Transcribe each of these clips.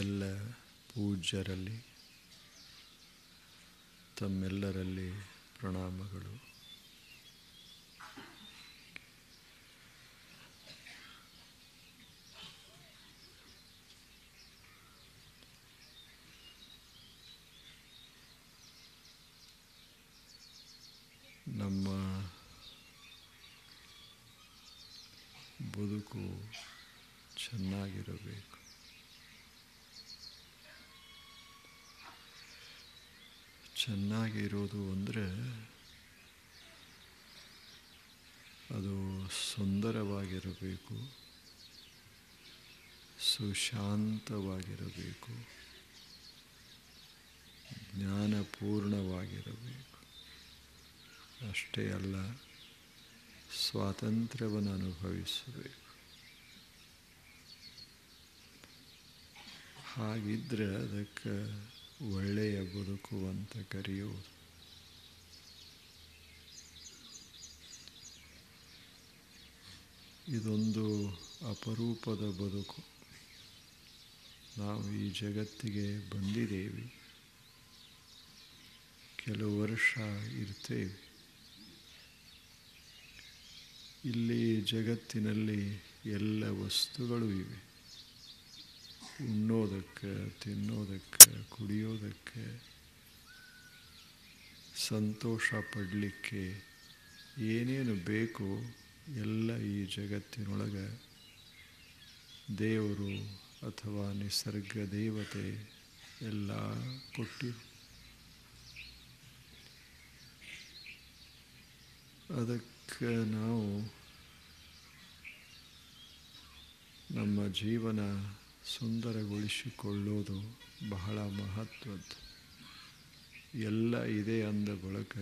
ಎಲ್ಲ ಪೂಜ್ಯರಲ್ಲಿ ತಮ್ಮೆಲ್ಲರಲ್ಲಿ ಪ್ರಣಾಮಗಳು ಇರೋದು ಅಂದರೆ ಅದು ಸುಂದರವಾಗಿರಬೇಕು ಸುಶಾಂತವಾಗಿರಬೇಕು ಜ್ಞಾನಪೂರ್ಣವಾಗಿರಬೇಕು ಅಷ್ಟೇ ಅಲ್ಲ ಸ್ವಾತಂತ್ರ್ಯವನ್ನು ಅನುಭವಿಸಬೇಕು ಹಾಗಿದ್ದರೆ ಅದಕ್ಕೆ ಒಳ್ಳೆಯ ಬದುಕು ಅಂತ ಕರೆಯುವುದು ಇದೊಂದು ಅಪರೂಪದ ಬದುಕು ನಾವು ಈ ಜಗತ್ತಿಗೆ ಬಂದಿದ್ದೇವೆ ಕೆಲವು ವರ್ಷ ಇರ್ತೇವೆ ಇಲ್ಲಿ ಜಗತ್ತಿನಲ್ಲಿ ಎಲ್ಲ ವಸ್ತುಗಳು ಇವೆ ಉಣ್ಣೋದಕ್ಕೆ ತಿನ್ನೋದಕ್ಕೆ ಕುಡಿಯೋದಕ್ಕೆ ಸಂತೋಷ ಪಡಲಿಕ್ಕೆ ಏನೇನು ಬೇಕೋ ಎಲ್ಲ ಈ ಜಗತ್ತಿನೊಳಗೆ ದೇವರು ಅಥವಾ ನಿಸರ್ಗ ದೇವತೆ ಎಲ್ಲ ಕೊಟ್ಟಿ ಅದಕ್ಕೆ ನಾವು ನಮ್ಮ ಜೀವನ ಸುಂದರಗೊಳಿಸಿಕೊಳ್ಳೋದು ಬಹಳ ಮಹತ್ವದ್ದು ಎಲ್ಲ ಇದೆ ಅಂದ ಬಳಕ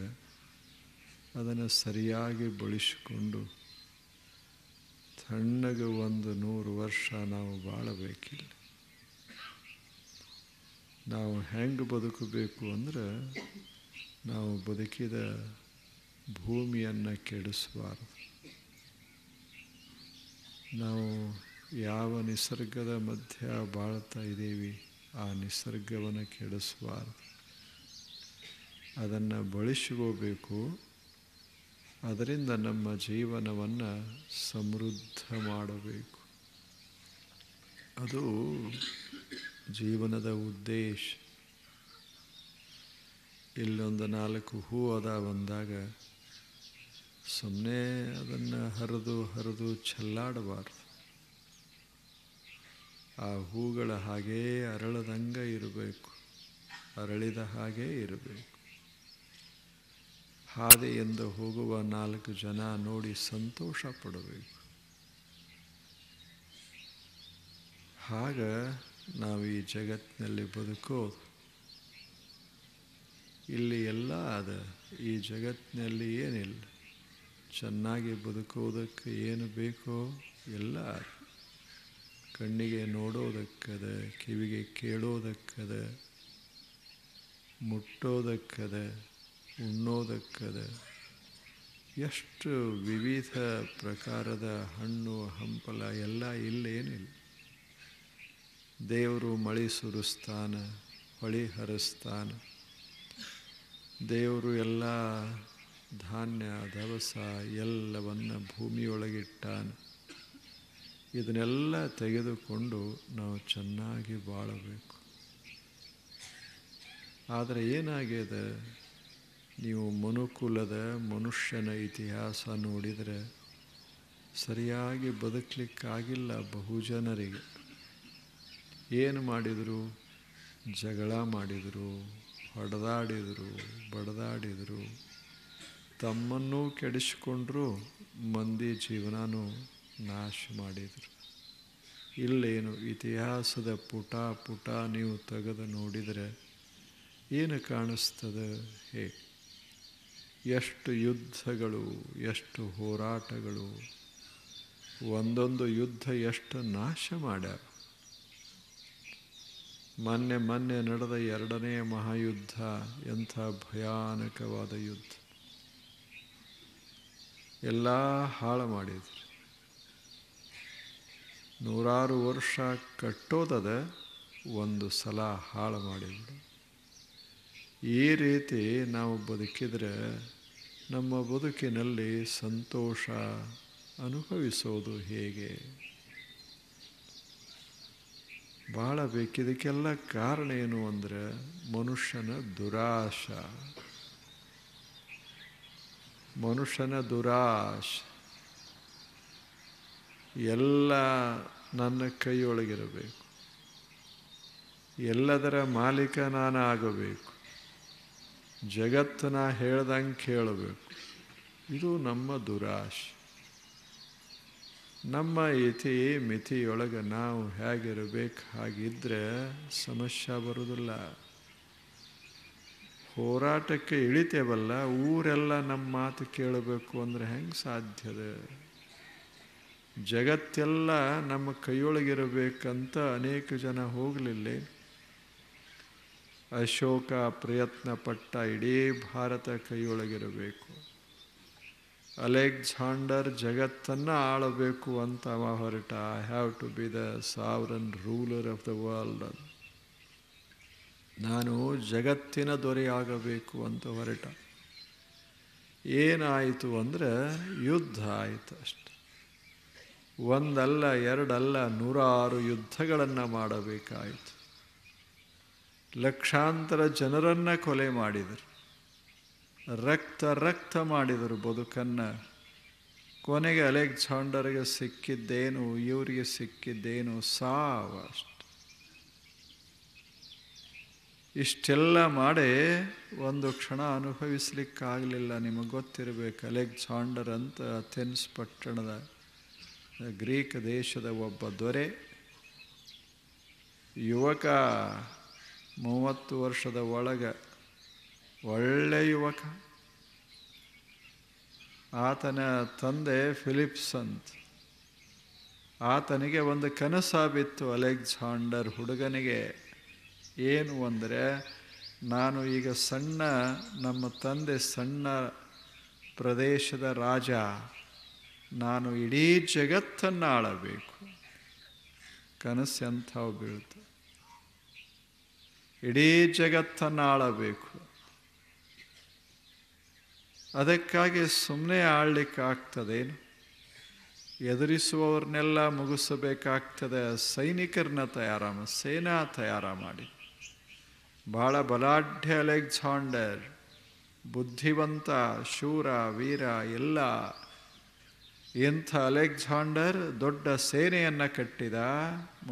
ಅದನ್ನು ಸರಿಯಾಗಿ ಬಳಸಿಕೊಂಡು ಸಣ್ಣಗೆ ಒಂದು ನೂರು ವರ್ಷ ನಾವು ಬಾಳಬೇಕಿಲ್ಲ ನಾವು ಹೆಂಗೆ ಬದುಕಬೇಕು ಅಂದರೆ ನಾವು ಬದುಕಿದ ಭೂಮಿಯನ್ನು ಕೆಡಿಸಬಾರ್ದು ನಾವು ಯಾವ ನಿಸರ್ಗದ ಮಧ್ಯ ಬಾಳ್ತಾ ಇದ್ದೀವಿ ಆ ನಿಸರ್ಗವನ್ನು ಕೆಡಿಸಬಾರ್ದು ಅದನ್ನು ಬಳಸ್ಕೋಬೇಕು ಅದರಿಂದ ನಮ್ಮ ಜೀವನವನ್ನು ಸಮೃದ್ಧ ಮಾಡಬೇಕು ಅದು ಜೀವನದ ಉದ್ದೇಶ ಇಲ್ಲೊಂದು ನಾಲ್ಕು ಹೂ ಅದ ಬಂದಾಗ ಸುಮ್ಮನೆ ಅದನ್ನು ಹರಿದು ಹರಿದು ಚೆಲ್ಲಾಡಬಾರ್ದು ಆ ಹೂಗಳ ಹಾಗೇ ಅರಳದಂಗೆ ಇರಬೇಕು ಅರಳಿದ ಹಾಗೇ ಇರಬೇಕು ಹಾದಿಯಿಂದ ಹೋಗುವ ನಾಲ್ಕು ಜನ ನೋಡಿ ಸಂತೋಷ ಪಡಬೇಕು ಆಗ ನಾವು ಈ ಜಗತ್ತಿನಲ್ಲಿ ಬದುಕೋ ಇಲ್ಲಿ ಎಲ್ಲ ಅದ ಈ ಜಗತ್ತಿನಲ್ಲಿ ಏನಿಲ್ಲ ಚೆನ್ನಾಗಿ ಬದುಕೋದಕ್ಕೆ ಏನು ಬೇಕೋ ಎಲ್ಲ ಕಣ್ಣಿಗೆ ನೋಡೋದಕ್ಕದ ಕಿವಿಗೆ ಕೇಳೋದಕ್ಕದ ಮುಟ್ಟೋದಕ್ಕದ ಉಣ್ಣೋದಕ್ಕದ ಎಷ್ಟು ವಿವಿಧ ಪ್ರಕಾರದ ಹಣ್ಣು ಹಂಪಲ ಎಲ್ಲ ಇಲ್ಲೇನಿಲ್ಲ ದೇವರು ಮಳೆ ಸುರಿಸ್ತಾನ ಹೊಳಿ ಹರಿಸ್ತಾನ ದೇವರು ಎಲ್ಲ ಧಾನ್ಯ ದವಸ ಎಲ್ಲವನ್ನು ಭೂಮಿಯೊಳಗಿಟ್ಟಾನ ಇದನ್ನೆಲ್ಲ ತೆಗೆದುಕೊಂಡು ನಾವು ಚೆನ್ನಾಗಿ ಬಾಳಬೇಕು ಆದರೆ ಏನಾಗಿದೆ ನೀವು ಮನುಕುಲದ ಮನುಷ್ಯನ ಇತಿಹಾಸ ನೋಡಿದರೆ ಸರಿಯಾಗಿ ಬದುಕಲಿಕ್ಕಾಗಿಲ್ಲ ಬಹುಜನರಿಗೆ ಏನು ಮಾಡಿದರು ಜಗಳ ಮಾಡಿದರು ಹೊಡೆದಾಡಿದರು ಬಡದಾಡಿದರು ತಮ್ಮನ್ನೂ ಕೆಡಿಸಿಕೊಂಡ್ರು ಮಂದಿ ಜೀವನನೂ ನಾಶ ಮಾಡಿದರು ಇಲ್ಲೇನು ಇತಿಹಾಸದ ಪುಟ ಪುಟ ನೀವು ತೆಗೆದು ನೋಡಿದರೆ ಏನು ಕಾಣಿಸ್ತದೆ ಹೇಗೆ ಎಷ್ಟು ಯುದ್ಧಗಳು ಎಷ್ಟು ಹೋರಾಟಗಳು ಒಂದೊಂದು ಯುದ್ಧ ಎಷ್ಟು ನಾಶ ಮಾಡ್ಯಾರ ಮೊನ್ನೆ ಮೊನ್ನೆ ನಡೆದ ಎರಡನೇ ಮಹಾಯುದ್ಧ ಎಂಥ ಭಯಾನಕವಾದ ಯುದ್ಧ ಎಲ್ಲ ಹಾಳು ಮಾಡಿದ್ರು ನೂರಾರು ವರ್ಷ ಕಟ್ಟೋದದ ಒಂದು ಸಲ ಹಾಳು ಮಾಡಿದ್ರು ಈ ರೀತಿ ನಾವು ಬದುಕಿದರೆ ನಮ್ಮ ಬದುಕಿನಲ್ಲಿ ಸಂತೋಷ ಅನುಭವಿಸೋದು ಹೇಗೆ ಭಾಳ ಬೇಕಿದಕ್ಕೆಲ್ಲ ಕಾರಣ ಏನು ಅಂದರೆ ಮನುಷ್ಯನ ದುರಾಶ ಮನುಷ್ಯನ ದುರಾಶ ಎಲ್ಲ ನನ್ನ ಕೈಯೊಳಗಿರಬೇಕು ಎಲ್ಲದರ ಮಾಲೀಕ ನಾನಾಗಬೇಕು ಜಗತ್ತನ್ನ ಹೇಳ್ದಂಗೆ ಕೇಳಬೇಕು ಇದು ನಮ್ಮ ದುರಾಶೆ ನಮ್ಮ ಇತಿ ಮಿತಿಯೊಳಗೆ ನಾವು ಹೇಗಿರಬೇಕು ಹಾಗಿದ್ದರೆ ಸಮಸ್ಯೆ ಬರೋದಿಲ್ಲ ಹೋರಾಟಕ್ಕೆ ಇಳಿತೇವಲ್ಲ ಊರೆಲ್ಲ ನಮ್ಮ ಮಾತು ಕೇಳಬೇಕು ಅಂದರೆ ಹೆಂಗೆ ಸಾಧ್ಯದ ಜಗತ್ತೆಲ್ಲ ನಮ್ಮ ಕೈಯೊಳಗಿರಬೇಕಂತ ಅನೇಕ ಜನ ಹೋಗಲಿಲ್ಲ ಅಶೋಕ ಪ್ರಯತ್ನ ಪಟ್ಟ ಇಡೀ ಭಾರತ ಕೈಯೊಳಗಿರಬೇಕು ಅಲೆಕ್ಸಾಂಡರ್ ಜಗತ್ತನ್ನು ಆಳಬೇಕು ಅಂತ ಹೊರಟ I have to be the sovereign ruler of the world ನಾನು ಜಗತ್ತಿನ ದೊರೆಯಾಗಬೇಕು ಅಂತ ಹೊರಟ ಏನಾಯಿತು ಅಂದರೆ ಯುದ್ಧ ಆಯಿತು ಅಷ್ಟೆ ಒಂದಲ್ಲ ಎರಡಲ್ಲ ನೂರಾರು ಯುದ್ಧಗಳನ್ನು ಮಾಡಬೇಕಾಯಿತು ಲಕ್ಷಾಂತರ ಜನರನ್ನು ಕೊಲೆ ಮಾಡಿದರು ರಕ್ತ ರಕ್ತ ಮಾಡಿದರು ಬದುಕನ್ನು ಕೊನೆಗೆ ಅಲೆಕ್ಸಾಂಡರ್ಗೆ ಸಿಕ್ಕಿದ್ದೇನು ಇವರಿಗೆ ಸಿಕ್ಕಿದ್ದೇನು ಸಾವ ಇಷ್ಟೆಲ್ಲ ಮಾಡಿ ಒಂದು ಕ್ಷಣ ಅನುಭವಿಸ್ಲಿಕ್ಕಾಗಲಿಲ್ಲ ನಿಮಗೆ ಗೊತ್ತಿರಬೇಕು ಅಲೆಕ್ಸಾಂಡರ್ ಅಂತ ಅಥೆನ್ಸ್ ಪಟ್ಟಣದ ಗ್ರೀಕ್ ದೇಶದ ಒಬ್ಬ ದೊರೆ ಯುವಕ ಮೂವತ್ತು ವರ್ಷದ ಒಳಗೆ ಒಳ್ಳೆಯ ಯುವಕ ಆತನ ತಂದೆ ಫಿಲಿಪ್ಸ್ ಅಂತ ಆತನಿಗೆ ಒಂದು ಕನಸಾಗಿತ್ತು ಅಲೆಕ್ಸಾಂಡರ್ ಹುಡುಗನಿಗೆ ಏನು ಅಂದರೆ ನಾನು ಈಗ ಸಣ್ಣ ನಮ್ಮ ತಂದೆ ಸಣ್ಣ ಪ್ರದೇಶದ ರಾಜ ನಾನು ಇಡೀ ಜಗತ್ತನ್ನು ಆಳಬೇಕು ಕನಸು ಎಂಥವು ಬೀಳ್ತು ಇಡೀ ಜಗತ್ತನ್ನು ಆಳಬೇಕು ಅದಕ್ಕಾಗಿ ಸುಮ್ಮನೆ ಆಳ್ಲಿಕ್ಕಾಗ್ತದೇನು ಎದುರಿಸುವವ್ರನ್ನೆಲ್ಲ ಮುಗಿಸಬೇಕಾಗ್ತದೆ ಸೈನಿಕರನ್ನ ತಯಾರ ಸೇನಾ ತಯಾರ ಮಾಡಿ ಭಾಳ ಬಲಾಢ್ಯ ಅಲೆಕ್ಸಾಂಡರ್ ಬುದ್ಧಿವಂತ ಶೂರ ವೀರ ಎಲ್ಲ ಎಂಥ ಅಲೆಕ್ಸಾಂಡರ್ ದೊಡ್ಡ ಸೇನೆಯನ್ನು ಕಟ್ಟಿದ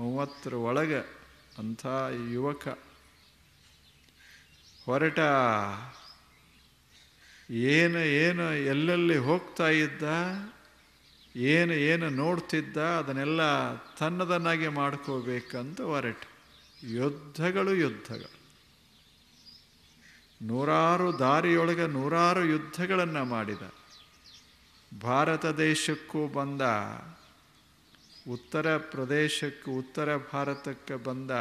ಮೂವತ್ತರ ಒಳಗೆ ಅಂಥ ಯುವಕ ಹೊರಟ ಏನು ಏನು ಎಲ್ಲೆಲ್ಲಿ ಹೋಗ್ತಾ ಇದ್ದ ಏನು ಏನು ನೋಡ್ತಿದ್ದ ಅದನ್ನೆಲ್ಲ ತನ್ನದನ್ನಾಗಿ ಮಾಡ್ಕೋಬೇಕಂತ ಹೊರಟ ಯುದ್ಧಗಳು ಯುದ್ಧಗಳು ನೂರಾರು ದಾರಿಯೊಳಗೆ ನೂರಾರು ಯುದ್ಧಗಳನ್ನು ಮಾಡಿದ ಭಾರತ ದೇಶಕ್ಕೂ ಬಂದ ಉತ್ತರ ಪ್ರದೇಶಕ್ಕೂ ಉತ್ತರ ಭಾರತಕ್ಕೆ ಬಂದ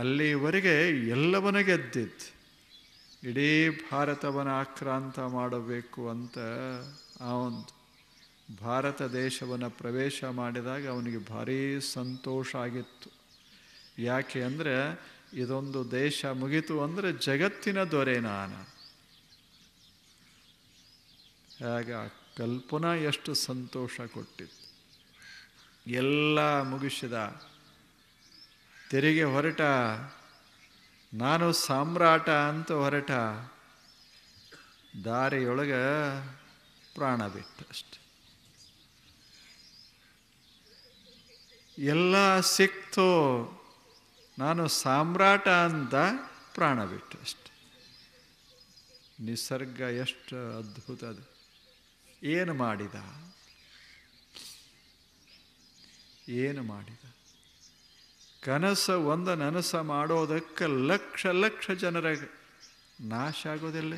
ಅಲ್ಲಿವರೆಗೆ ಎಲ್ಲವನ ಗೆದ್ದಿತ್ತು ಇಡೀ ಭಾರತವನ ಆಕ್ರಾಂತ ಮಾಡಬೇಕು ಅಂತ ಅವನು ಭಾರತ ದೇಶವನ್ನು ಪ್ರವೇಶ ಮಾಡಿದಾಗ ಅವನಿಗೆ ಭಾರೀ ಸಂತೋಷ ಆಗಿತ್ತು ಯಾಕೆ ಅಂದರೆ ಇದೊಂದು ದೇಶ ಮುಗಿತು ಅಂದರೆ ಜಗತ್ತಿನ ದೊರೆ ನಾನು ಆಗ ಕಲ್ಪನಾ ಎಷ್ಟು ಸಂತೋಷ ಕೊಟ್ಟಿತ್ತು ಎಲ್ಲ ಮುಗಿಸಿದ ತೆರಿಗೆ ಹೊರಟ ನಾನು ಸಾಮ್ರಾಟ ಅಂತ ಹೊರಟ ದಾರಿಯೊಳಗೆ ಪ್ರಾಣ ಬಿಟ್ಟ ಅಷ್ಟೆ ಎಲ್ಲ ಸಿಕ್ತು ನಾನು ಸಾಮ್ರಾಟ ಅಂತ ಪ್ರಾಣ ಬಿಟ್ಟು ಅಷ್ಟೆ ನಿಸರ್ಗ ಎಷ್ಟು ಅದ್ಭುತ ಅದು ಏನು ಮಾಡಿದ ಏನು ಮಾಡಿದ ಕನಸ ಒಂದ ನನಸ ಮಾಡೋದಕ್ಕೆ ಲಕ್ಷ ಲಕ್ಷ ಜನರ ನಾಶ ಆಗೋದಿಲ್ಲ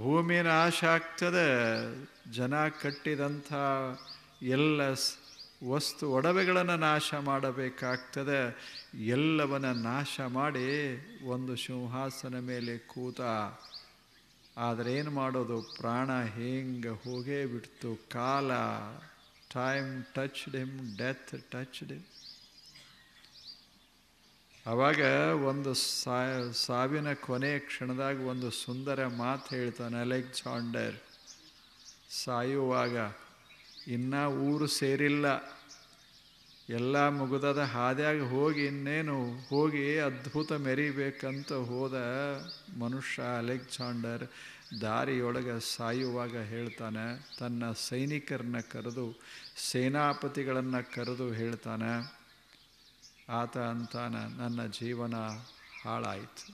ಭೂಮಿ ನಾಶ ಆಗ್ತದೆ ಜನ ಕಟ್ಟಿದಂಥ ಎಲ್ಲ ವಸ್ತು ಒಡವೆಗಳನ್ನು ನಾಶ ಮಾಡಬೇಕಾಗ್ತದೆ ಎಲ್ಲವನ್ನ ನಾಶ ಮಾಡಿ ಒಂದು ಸಿಂಹಾಸನ ಮೇಲೆ ಕೂತ ಆದರೆ ಏನು ಮಾಡೋದು ಪ್ರಾಣ ಹೇಗೆ ಹೋಗೇ ಬಿಡ್ತು ಕಾಲ time touched him death touched him ಆವಾಗ ಒಂದು ಸಾವಿನ ಕೊನೆಯ ಕ್ಷಣದಾಗ ಒಂದು ಸುಂದರ ಮಾತು ಹೇಳ್ತಾನೆ ಅಲೆಕ್ಸಾಂಡರ್ ಸಾಯುವಾಗ ಇನ್ನೂ ಊರು ಸೇರಿಲ್ಲ ಎಲ್ಲ ಮುಗಿದದ ಹಾದ್ಯಾಗ ಹೋಗಿ ಇನ್ನೇನು ಹೋಗಿ ಅದ್ಭುತ ಮೆರಿಬೇಕಂತ ಹೋದ ಮನುಷ್ಯ ಅಲೆಕ್ಸಾಂಡರ್ ದಾರಿಯೊಳಗೆ ಸಾಯುವಾಗ ಹೇಳ್ತಾನೆ ತನ್ನ ಸೈನಿಕರನ್ನ ಕರೆದು ಸೇನಾಪತಿಗಳನ್ನು ಕರೆದು ಹೇಳ್ತಾನೆ ಆತ ಅಂತಾನ ನನ್ನ ಜೀವನ ಹಾಳಾಯಿತು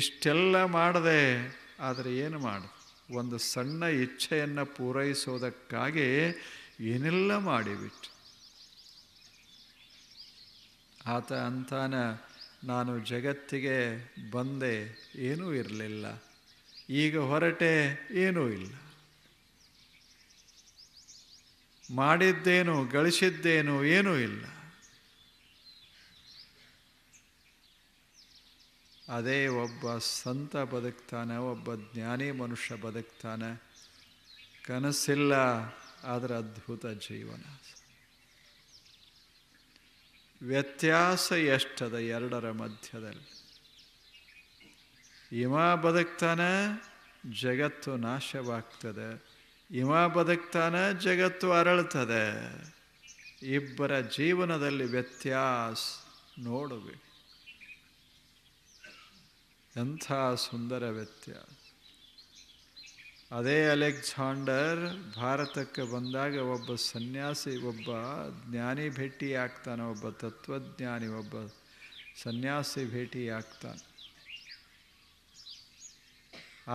ಇಷ್ಟೆಲ್ಲ ಮಾಡದೆ ಆದರೆ ಏನು ಮಾಡ ಒಂದು ಸಣ್ಣ ಇಚ್ಛೆಯನ್ನು ಪೂರೈಸೋದಕ್ಕಾಗಿ ಏನೆಲ್ಲ ಮಾಡಿಬಿಟ್ಟು ಆತ ಅಂತಾನ ನಾನು ಜಗತ್ತಿಗೆ ಬಂದೆ ಏನೂ ಇರಲಿಲ್ಲ ಈಗ ಹೊರಟೆ ಏನೂ ಇಲ್ಲ ಮಾಡಿದ್ದೇನು ಗಳಿಸಿದ್ದೇನು ಏನೂ ಇಲ್ಲ ಅದೇ ಒಬ್ಬ ಸಂತ ಬದುಕ್ತಾನೆ ಒಬ್ಬ ಜ್ಞಾನಿ ಮನುಷ್ಯ ಬದುಕ್ತಾನೆ ಕನಸಿಲ್ಲ ಆದರೆ ಅದ್ಭುತ ಜೀವನ ವ್ಯತ್ಯಾಸ ಎಷ್ಟದ ಎರಡರ ಮಧ್ಯದಲ್ಲಿ ಹಿಮ ಬದುಕ್ತಾನೆ ಜಗತ್ತು ನಾಶವಾಗ್ತದೆ ಇವ ಬದುಕ್ತಾನೆ ಜಗತ್ತು ಅರಳುತ್ತದೆ ಇಬ್ಬರ ಜೀವನದಲ್ಲಿ ವ್ಯತ್ಯಾಸ ನೋಡುವೆ ಎಂಥ ಸುಂದರ ವ್ಯತ್ಯಾಸ ಅದೇ ಅಲೆಕ್ಸಾಂಡರ್ ಭಾರತಕ್ಕೆ ಬಂದಾಗ ಒಬ್ಬ ಸನ್ಯಾಸಿ ಒಬ್ಬ ಜ್ಞಾನಿ ಭೇಟಿ ಆಗ್ತಾನೆ ಒಬ್ಬ ತತ್ವಜ್ಞಾನಿ ಒಬ್ಬ ಸನ್ಯಾಸಿ ಭೇಟಿ ಆಗ್ತಾನೆ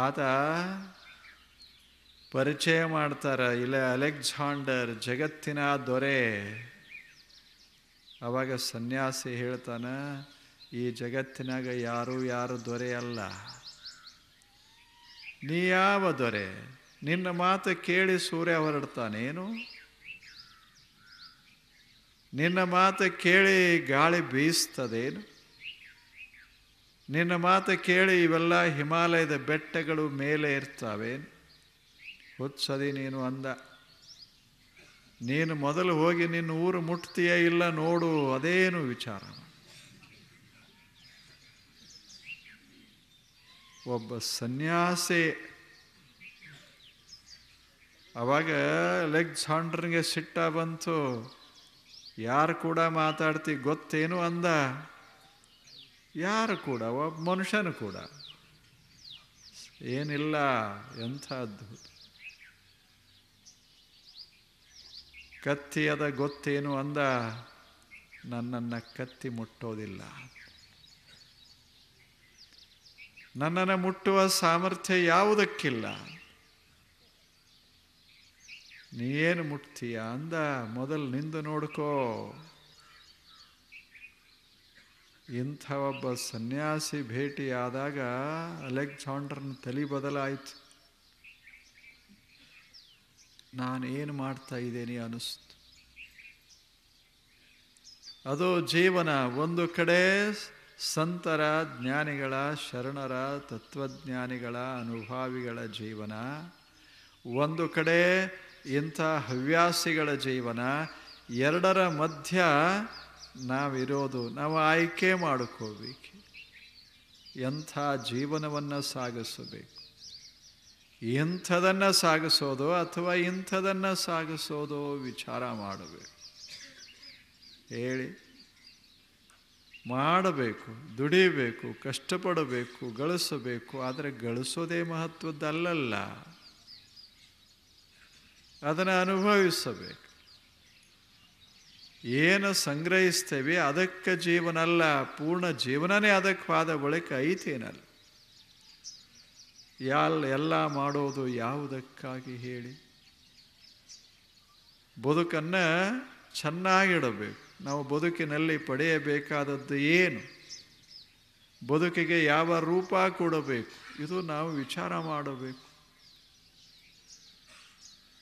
ಆತ ಪರಿಚಯ ಮಾಡ್ತಾರೆ ಇಲ್ಲ ಅಲೆಕ್ಸಾಂಡರ್ ಜಗತ್ತಿನ ದೊರೆ ಅವಾಗ ಸನ್ಯಾಸಿ ಹೇಳ್ತಾನೆ ಈ ಜಗತ್ತಿನಾಗ ಯಾರೂ ಯಾರು ದೊರೆ ಅಲ್ಲ ನೀ ಯಾವ ದೊರೆ ನಿನ್ನ ಮಾತು ಕೇಳಿ ಸೂರ್ಯ ಹೊರಡ್ತಾನೇನು ನಿನ್ನ ಮಾತು ಕೇಳಿ ಗಾಳಿ ಬೀಸ್ತದೇನು ನಿನ್ನ ಮಾತು ಕೇಳಿ ಇವೆಲ್ಲ ಹಿಮಾಲಯದ ಬೆಟ್ಟಗಳು ಮೇಲೆ ಇರ್ತಾವೇನು ಹೊತ್ಸದಿ ನೀನು ಅಂದ ನೀನು ಮೊದಲು ಹೋಗಿ ನಿನ್ನ ಊರು ಮುಟ್ತೀಯ ಇಲ್ಲ ನೋಡು ಅದೇನು ವಿಚಾರ ಒಬ್ಬ ಸನ್ಯಾಸಿ ಅವಾಗ ಅಲೆಕ್ಸಾಂಡ್ರಿಗೆ ಸಿಟ್ಟ ಬಂತು ಯಾರು ಕೂಡ ಮಾತಾಡ್ತಿ ಗೊತ್ತೇನು ಅಂದ ಯಾರು ಕೂಡ ಒಬ್ಬ ಮನುಷ್ಯನು ಕೂಡ ಏನಿಲ್ಲ ಎಂಥ ಅದ್ಭುತ ಕತ್ತಿಯದ ಗೊತ್ತೇನು ಅಂದ ನನ್ನನ್ನು ಕತ್ತಿ ಮುಟ್ಟೋದಿಲ್ಲ ನನ್ನನ್ನು ಮುಟ್ಟುವ ಸಾಮರ್ಥ್ಯ ಯಾವುದಕ್ಕಿಲ್ಲ ನೀ ಏನು ಮುಟ್ತೀಯ ಅಂದ ಮೊದಲು ನಿಂದು ನೋಡ್ಕೋ ಇಂಥ ಒಬ್ಬ ಸನ್ಯಾಸಿ ಭೇಟಿಯಾದಾಗ ಅಲೆಕ್ಸಾಂಡ್ರನ್ ತಲೆ ಬದಲಾಯಿತು ನಾನೇನು ಮಾಡ್ತಾ ಇದ್ದೇನೆ ಅನ್ನಿಸ್ತು ಅದು ಜೀವನ ಒಂದು ಕಡೆ ಸಂತರ ಜ್ಞಾನಿಗಳ ಶರಣರ ತತ್ವಜ್ಞಾನಿಗಳ ಅನುಭಾವಿಗಳ ಜೀವನ ಒಂದು ಕಡೆ ಇಂಥ ಹವ್ಯಾಸಿಗಳ ಜೀವನ ಎರಡರ ಮಧ್ಯ ನಾವಿರೋದು ನಾವು ಆಯ್ಕೆ ಮಾಡ್ಕೋಬೇಕು ಎಂಥ ಜೀವನವನ್ನು ಸಾಗಿಸಬೇಕು ಇಂಥದನ್ನು ಸಾಗಿಸೋದು ಅಥವಾ ಇಂಥದನ್ನು ಸಾಗಿಸೋದು ವಿಚಾರ ಮಾಡಬೇಕು ಹೇಳಿ ಮಾಡಬೇಕು ದುಡಿಬೇಕು ಕಷ್ಟಪಡಬೇಕು ಗಳಿಸಬೇಕು ಆದರೆ ಗಳಿಸೋದೇ ಮಹತ್ವದ್ದಲ್ಲ ಅದನ್ನು ಅನುಭವಿಸಬೇಕು ಏನು ಸಂಗ್ರಹಿಸ್ತೇವೆ ಅದಕ್ಕೆ ಜೀವನಲ್ಲ ಪೂರ್ಣ ಜೀವನನೇ ಅದಕ್ಕೆ ಆದ ಬಳಿಕ ಐತೇನಲ್ಲ ಯಾಲ್ ಎಲ್ಲ ಮಾಡೋದು ಯಾವುದಕ್ಕಾಗಿ ಹೇಳಿ ಬದುಕನ್ನು ಚೆನ್ನಾಗಿಡಬೇಕು ನಾವು ಬದುಕಿನಲ್ಲಿ ಪಡೆಯಬೇಕಾದದ್ದು ಏನು ಬದುಕಿಗೆ ಯಾವ ರೂಪ ಕೊಡಬೇಕು ಇದು ನಾವು ವಿಚಾರ ಮಾಡಬೇಕು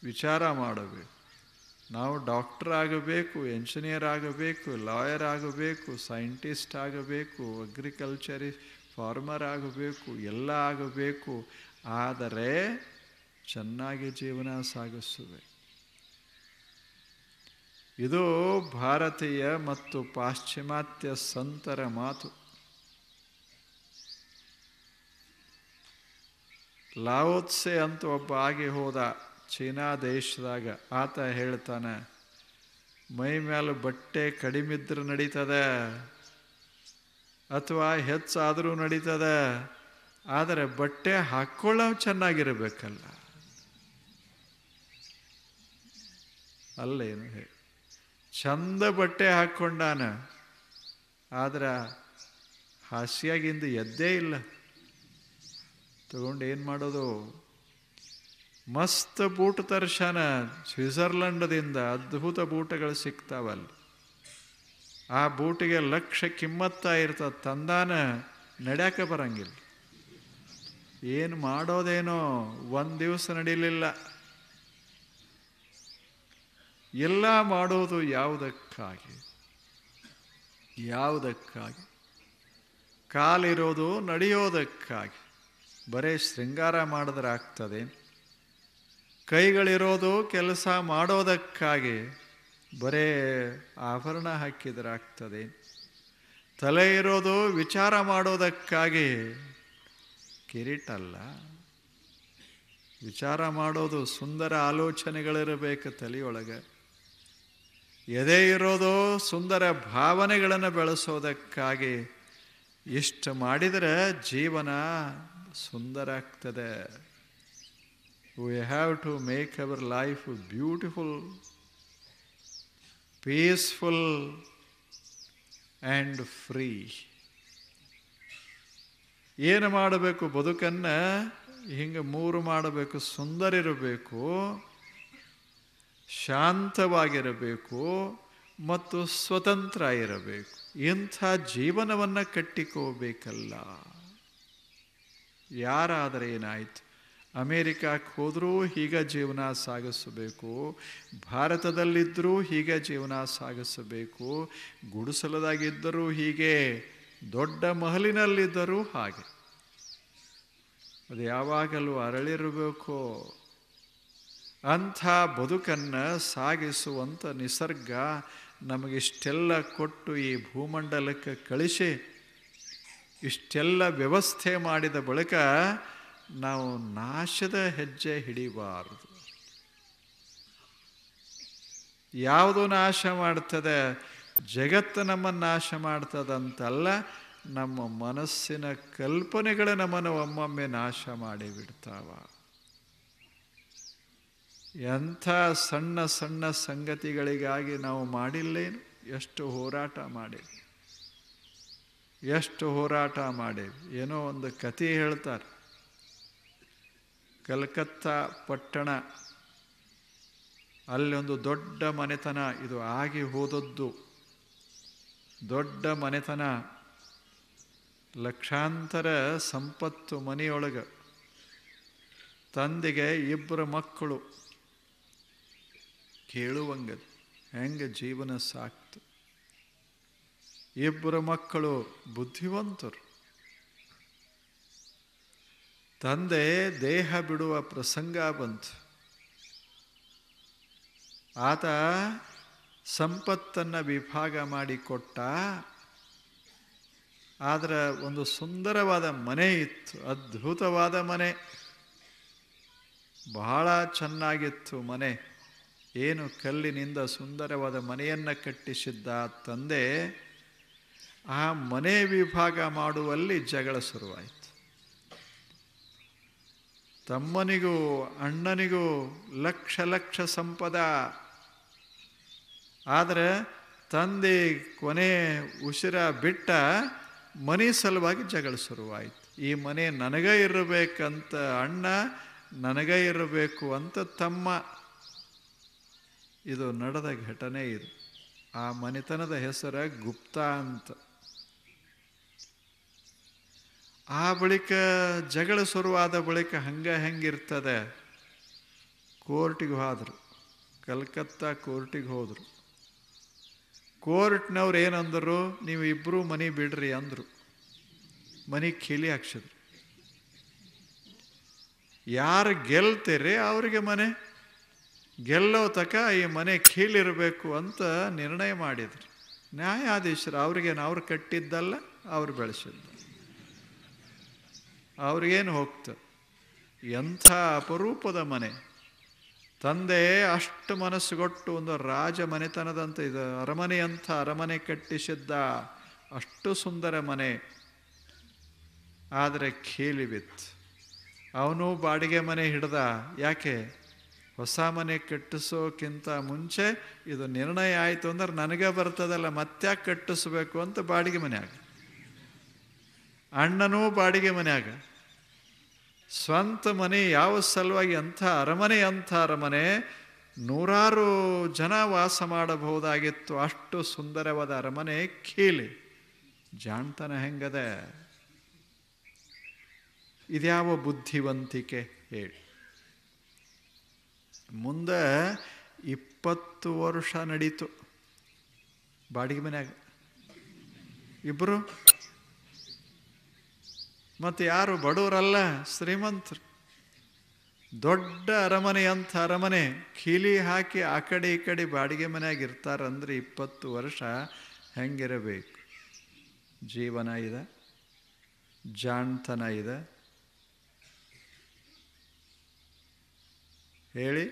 ವಿಚಾರ ಮಾಡಬೇಕು ನಾವು ಡಾಕ್ಟರ್ ಆಗಬೇಕು ಎಂಜಿನಿಯರ್ ಆಗಬೇಕು ಲಾಯರ್ ಆಗಬೇಕು ಸೈಂಟಿಸ್ಟ್ ಆಗಬೇಕು ಅಗ್ರಿಕಲ್ಚರಿ ಫಾರ್ಮರ್ ಆಗಬೇಕು ಎಲ್ಲ ಆಗಬೇಕು ಆದರೆ ಚೆನ್ನಾಗಿ ಜೀವನ ಸಾಗಿಸುವೆ ಇದು ಭಾರತೀಯ ಮತ್ತು ಪಾಶ್ಚಿಮಾತ್ಯ ಸಂತರ ಮಾತು ಲಾವೋತ್ಸೆ ಅಂತ ಒಬ್ಬ ಆಗಿ ಹೋದ ಚೀನಾ ದೇಶದಾಗ ಆತ ಹೇಳ್ತಾನೆ ಮೈ ಮೇಲೆ ಬಟ್ಟೆ ಇದ್ರೆ ನಡೀತದೆ ಅಥವಾ ಹೆಚ್ಚಾದರೂ ನಡೀತದ ಆದರೆ ಬಟ್ಟೆ ಹಾಕ್ಕೊಳ್ಳೋ ಚೆನ್ನಾಗಿರಬೇಕಲ್ಲ ಅಲ್ಲೇನು ಹೇಳಿ ಚಂದ ಬಟ್ಟೆ ಹಾಕ್ಕೊಂಡಾನ ಆದ್ರೆ ಹಾಸ್ಯಾಗಿಂದು ಎದ್ದೇ ಇಲ್ಲ ತಗೊಂಡು ಏನು ಮಾಡೋದು ಮಸ್ತ್ ಬೂಟ್ ತರ್ಶನ ಸ್ವಿಟ್ಜರ್ಲೆಂಡ್ದಿಂದ ಅದ್ಭುತ ಬೂಟಗಳು ಸಿಗ್ತಾವಲ್ಲಿ ಆ ಬೂಟಿಗೆ ಲಕ್ಷ ಕಿಮ್ಮತ್ತ ಇರ್ತದೆ ತಂದಾನ ನಡ್ಯಾಕೆ ಬರಂಗಿಲ್ಲ ಏನು ಮಾಡೋದೇನೋ ಒಂದು ದಿವಸ ನಡೀಲಿಲ್ಲ ಎಲ್ಲ ಮಾಡೋದು ಯಾವುದಕ್ಕಾಗಿ ಯಾವುದಕ್ಕಾಗಿ ಕಾಲಿರೋದು ನಡೆಯೋದಕ್ಕಾಗಿ ಬರೇ ಶೃಂಗಾರ ಮಾಡಿದ್ರೆ ಆಗ್ತದೆ ಕೈಗಳಿರೋದು ಕೆಲಸ ಮಾಡೋದಕ್ಕಾಗಿ ಬರೇ ಆಭರಣ ಹಾಕಿದರೆ ತಲೆ ಇರೋದು ವಿಚಾರ ಮಾಡೋದಕ್ಕಾಗಿ ಕಿರೀಟ ಅಲ್ಲ ವಿಚಾರ ಮಾಡೋದು ಸುಂದರ ಆಲೋಚನೆಗಳಿರಬೇಕು ತಲೆಯೊಳಗೆ ಎದೆ ಇರೋದು ಸುಂದರ ಭಾವನೆಗಳನ್ನು ಬೆಳೆಸೋದಕ್ಕಾಗಿ ಇಷ್ಟು ಮಾಡಿದರೆ ಜೀವನ ಸುಂದರ ಆಗ್ತದೆ we have to make our life beautiful peaceful and free ಏನು ಮಾಡಬೇಕು ಬದುಕನ್ನು ಹಿಂಗೆ ಮೂರು ಮಾಡಬೇಕು ಸುಂದರಿರಬೇಕು ಶಾಂತವಾಗಿರಬೇಕು ಮತ್ತು ಸ್ವತಂತ್ರ ಇರಬೇಕು ಇಂಥ ಜೀವನವನ್ನು ಕಟ್ಟಿಕೋಬೇಕಲ್ಲ ಯಾರಾದರೆ ಏನಾಯಿತು ಅಮೇರಿಕಾಕ್ಕೆ ಹೋದರೂ ಹೀಗೆ ಜೀವನ ಸಾಗಿಸಬೇಕು ಭಾರತದಲ್ಲಿದ್ದರೂ ಹೀಗೆ ಜೀವನ ಸಾಗಿಸಬೇಕು ಗುಡಿಸಲದಾಗಿದ್ದರೂ ಹೀಗೆ ದೊಡ್ಡ ಮಹಲಿನಲ್ಲಿದ್ದರೂ ಹಾಗೆ ಅದು ಯಾವಾಗಲೂ ಅರಳಿರಬೇಕು ಅಂಥ ಬದುಕನ್ನು ಸಾಗಿಸುವಂಥ ನಿಸರ್ಗ ನಮಗಿಷ್ಟೆಲ್ಲ ಕೊಟ್ಟು ಈ ಭೂಮಂಡಲಕ್ಕೆ ಕಳಿಸಿ ಇಷ್ಟೆಲ್ಲ ವ್ಯವಸ್ಥೆ ಮಾಡಿದ ಬಳಿಕ ನಾವು ನಾಶದ ಹೆಜ್ಜೆ ಹಿಡಿಬಾರದು ಯಾವುದು ನಾಶ ಮಾಡ್ತದೆ ಜಗತ್ತು ನಮ್ಮನ್ನು ನಾಶ ಮಾಡ್ತದಂತಲ್ಲ ನಮ್ಮ ಮನಸ್ಸಿನ ಕಲ್ಪನೆಗಳು ನಮ್ಮನ್ನು ಒಮ್ಮೊಮ್ಮೆ ನಾಶ ಮಾಡಿಬಿಡ್ತಾವ ಎಂಥ ಸಣ್ಣ ಸಣ್ಣ ಸಂಗತಿಗಳಿಗಾಗಿ ನಾವು ಮಾಡಿಲ್ಲೇನು ಎಷ್ಟು ಹೋರಾಟ ಮಾಡೇವಿ ಎಷ್ಟು ಹೋರಾಟ ಮಾಡೇವಿ ಏನೋ ಒಂದು ಕತೆ ಹೇಳ್ತಾರೆ ಕಲ್ಕತ್ತಾ ಪಟ್ಟಣ ಅಲ್ಲೊಂದು ದೊಡ್ಡ ಮನೆತನ ಇದು ಆಗಿ ಹೋದದ್ದು ದೊಡ್ಡ ಮನೆತನ ಲಕ್ಷಾಂತರ ಸಂಪತ್ತು ಮನೆಯೊಳಗೆ ತಂದೆಗೆ ಇಬ್ಬರು ಮಕ್ಕಳು ಕೇಳುವಂಗದು ಹೆಂಗೆ ಜೀವನ ಸಾಕ್ತು ಇಬ್ಬರು ಮಕ್ಕಳು ಬುದ್ಧಿವಂತರು ತಂದೆ ದೇಹ ಬಿಡುವ ಪ್ರಸಂಗ ಬಂತು ಆತ ಸಂಪತ್ತನ್ನು ವಿಭಾಗ ಮಾಡಿಕೊಟ್ಟ ಆದರೆ ಒಂದು ಸುಂದರವಾದ ಮನೆ ಇತ್ತು ಅದ್ಭುತವಾದ ಮನೆ ಬಹಳ ಚೆನ್ನಾಗಿತ್ತು ಮನೆ ಏನು ಕಲ್ಲಿನಿಂದ ಸುಂದರವಾದ ಮನೆಯನ್ನು ಕಟ್ಟಿಸಿದ್ದ ತಂದೆ ಆ ಮನೆ ವಿಭಾಗ ಮಾಡುವಲ್ಲಿ ಜಗಳ ಶುರುವಾಯಿತು ತಮ್ಮನಿಗೂ ಅಣ್ಣನಿಗೂ ಲಕ್ಷ ಲಕ್ಷ ಸಂಪದ ಆದರೆ ತಂದೆ ಕೊನೆ ಉಸಿರ ಬಿಟ್ಟ ಮನೆ ಸಲುವಾಗಿ ಜಗಳ ಶುರುವಾಯಿತು ಈ ಮನೆ ನನಗೇ ಇರಬೇಕಂತ ಅಣ್ಣ ನನಗೇ ಇರಬೇಕು ಅಂತ ತಮ್ಮ ಇದು ನಡೆದ ಘಟನೆ ಇದು ಆ ಮನೆತನದ ಹೆಸರ ಗುಪ್ತಾ ಅಂತ ಆ ಬಳಿಕ ಜಗಳ ಶುರುವಾದ ಬಳಿಕ ಹಂಗೆ ಹೆಂಗಿರ್ತದೆ ಕೋರ್ಟಿಗೆ ಹೋದರು ಕಲ್ಕತ್ತಾ ಕೋರ್ಟಿಗೆ ಹೋದರು ಕೋರ್ಟ್ನವ್ರು ಏನಂದರು ನೀವು ಇಬ್ಬರೂ ಮನೆ ಬಿಡ್ರಿ ಅಂದರು ಮನೆ ಕೀಲಿ ಹಾಕ್ಸಿದ್ರು ಯಾರು ಗೆಲ್ತೀರಿ ಅವರಿಗೆ ಮನೆ ಗೆಲ್ಲೋ ತಕ ಈ ಮನೆ ಕೀಲಿರಬೇಕು ಅಂತ ನಿರ್ಣಯ ಮಾಡಿದ್ರು ನ್ಯಾಯಾಧೀಶರು ಅವ್ರಿಗೇನು ಅವ್ರು ಕಟ್ಟಿದ್ದಲ್ಲ ಅವ್ರು ಬೆಳೆಸಿದ್ದು ಅವ್ರಿಗೇನು ಹೋಗ್ತ ಎಂಥ ಅಪರೂಪದ ಮನೆ ತಂದೆ ಅಷ್ಟು ಮನಸ್ಸುಗೊಟ್ಟು ಒಂದು ರಾಜ ಮನೆತನದಂತೆ ಇದು ಅರಮನೆಯಂಥ ಅರಮನೆ ಕಟ್ಟಿಸಿದ್ದ ಅಷ್ಟು ಸುಂದರ ಮನೆ ಆದರೆ ಖೇಲಿ ಬಿತ್ತು ಅವನು ಬಾಡಿಗೆ ಮನೆ ಹಿಡ್ದ ಯಾಕೆ ಹೊಸ ಮನೆ ಕಟ್ಟಿಸೋಕ್ಕಿಂತ ಮುಂಚೆ ಇದು ನಿರ್ಣಯ ಆಯಿತು ಅಂದ್ರೆ ನನಗೆ ಬರ್ತದಲ್ಲ ಮತ್ತ್ಯಾಕೆ ಕಟ್ಟಿಸ್ಬೇಕು ಅಂತ ಬಾಡಿಗೆ ಮನೆ ಆಗ ಅಣ್ಣನೂ ಬಾಡಿಗೆ ಮನೆಯಾಗ ಸ್ವಂತ ಮನೆ ಯಾವ ಸಲುವಾಗಿ ಅಂಥ ಅರಮನೆ ಅಂಥ ಅರಮನೆ ನೂರಾರು ಜನ ವಾಸ ಮಾಡಬಹುದಾಗಿತ್ತು ಅಷ್ಟು ಸುಂದರವಾದ ಅರಮನೆ ಕೀಲಿ ಜಾಣ್ತನ ಹೆಂಗದೆ ಇದ್ಯಾವ ಬುದ್ಧಿವಂತಿಕೆ ಹೇಳಿ ಮುಂದೆ ಇಪ್ಪತ್ತು ವರ್ಷ ನಡೀತು ಬಾಡಿಗೆ ಮನೆಯಾಗ ಇಬ್ಬರು ಮತ್ತು ಯಾರು ಬಡವರಲ್ಲ ಶ್ರೀಮಂತರು ದೊಡ್ಡ ಅರಮನೆ ಅಂತ ಅರಮನೆ ಕೀಲಿ ಹಾಕಿ ಆ ಕಡೆ ಈ ಕಡೆ ಬಾಡಿಗೆ ಮನೆಯಾಗ ಇರ್ತಾರಂದ್ರೆ ಇಪ್ಪತ್ತು ವರ್ಷ ಹೆಂಗಿರಬೇಕು ಜೀವನ ಇದೆ ಜಾಣ್ತನ ಇದೆ ಹೇಳಿ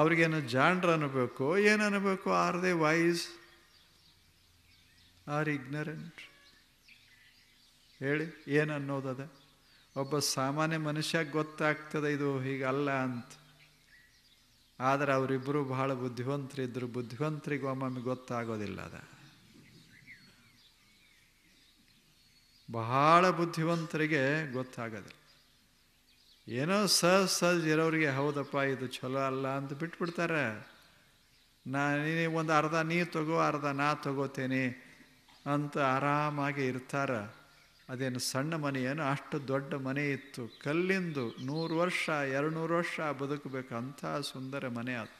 ಅವ್ರಿಗೇನು ಜಾಣ್ರ ಅನ್ನಬೇಕು ಏನು ಅನ್ನಬೇಕು are they wise or ignorant ಹೇಳಿ ಏನು ಏನನ್ನೋದದೆ ಒಬ್ಬ ಸಾಮಾನ್ಯ ಮನುಷ್ಯ ಗೊತ್ತಾಗ್ತದೆ ಇದು ಹೀಗಲ್ಲ ಅಂತ ಆದರೆ ಅವರಿಬ್ಬರು ಬಹಳ ಇದ್ದರು ಬುದ್ಧಿವಂತರಿಗೂ ಒಮ್ಮೊಮ್ಮೆ ಗೊತ್ತಾಗೋದಿಲ್ಲ ಅದ ಬಹಳ ಬುದ್ಧಿವಂತರಿಗೆ ಗೊತ್ತಾಗೋದಿಲ್ಲ ಏನೋ ಸಹಜ ಸಹಜ ಇರೋರಿಗೆ ಹೌದಪ್ಪ ಇದು ಚಲೋ ಅಲ್ಲ ಅಂತ ಬಿಟ್ಬಿಡ್ತಾರೆ ನಾ ನೀನು ಒಂದು ಅರ್ಧ ನೀ ತಗೋ ಅರ್ಧ ನಾ ತಗೋತೇನೆ ಅಂತ ಆರಾಮಾಗಿ ಇರ್ತಾರೆ ಅದೇನು ಸಣ್ಣ ಮನೆಯೇನು ಅಷ್ಟು ದೊಡ್ಡ ಮನೆ ಇತ್ತು ಕಲ್ಲಿಂದು ನೂರು ವರ್ಷ ಎರಡುನೂರು ವರ್ಷ ಬದುಕಬೇಕು ಅಂಥ ಸುಂದರ ಮನೆ ಅದು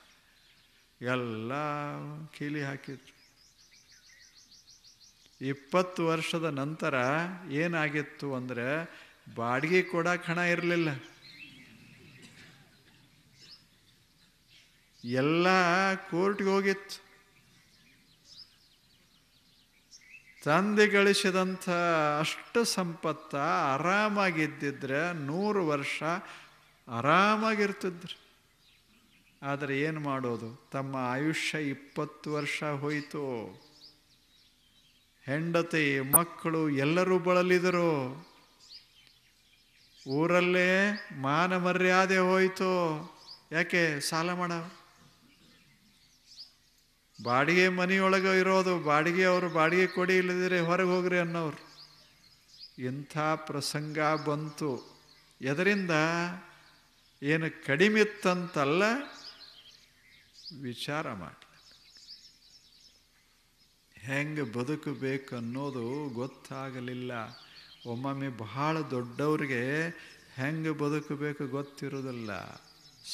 ಎಲ್ಲ ಕೀಲಿ ಹಾಕಿದ್ರು ಇಪ್ಪತ್ತು ವರ್ಷದ ನಂತರ ಏನಾಗಿತ್ತು ಅಂದರೆ ಬಾಡಿಗೆ ಕೊಡಕ್ಕೆ ಹಣ ಇರಲಿಲ್ಲ ಎಲ್ಲ ಕೋರ್ಟ್ಗೆ ಹೋಗಿತ್ತು ತಂದೆ ಗಳಿಸಿದಂಥ ಅಷ್ಟು ಸಂಪತ್ತ ಆರಾಮಾಗಿದ್ದಿದ್ರೆ ನೂರು ವರ್ಷ ಆರಾಮಾಗಿರ್ತಿದ್ರು ಆದರೆ ಏನು ಮಾಡೋದು ತಮ್ಮ ಆಯುಷ್ಯ ಇಪ್ಪತ್ತು ವರ್ಷ ಹೋಯಿತು ಹೆಂಡತಿ ಮಕ್ಕಳು ಎಲ್ಲರೂ ಬಳಲಿದರು ಊರಲ್ಲೇ ಮಾನ ಮರ್ಯಾದೆ ಹೋಯಿತು ಯಾಕೆ ಸಾಲ ಮಾಡ ಬಾಡಿಗೆ ಮನೆಯೊಳಗೆ ಇರೋದು ಬಾಡಿಗೆ ಅವರು ಬಾಡಿಗೆ ಕೊಡಿ ಇಲ್ಲದಿದ್ರೆ ಹೊರಗೆ ಹೋಗ್ರಿ ಅನ್ನೋರು ಇಂಥ ಪ್ರಸಂಗ ಬಂತು ಎದರಿಂದ ಏನು ಕಡಿಮೆ ಇತ್ತಂತಲ್ಲ ವಿಚಾರ ಮಾಡಿ ಹೆಂಗೆ ಬದುಕಬೇಕು ಅನ್ನೋದು ಗೊತ್ತಾಗಲಿಲ್ಲ ಒಮ್ಮೊಮ್ಮೆ ಬಹಳ ದೊಡ್ಡವ್ರಿಗೆ ಹೆಂಗೆ ಬದುಕಬೇಕು ಗೊತ್ತಿರೋದಲ್ಲ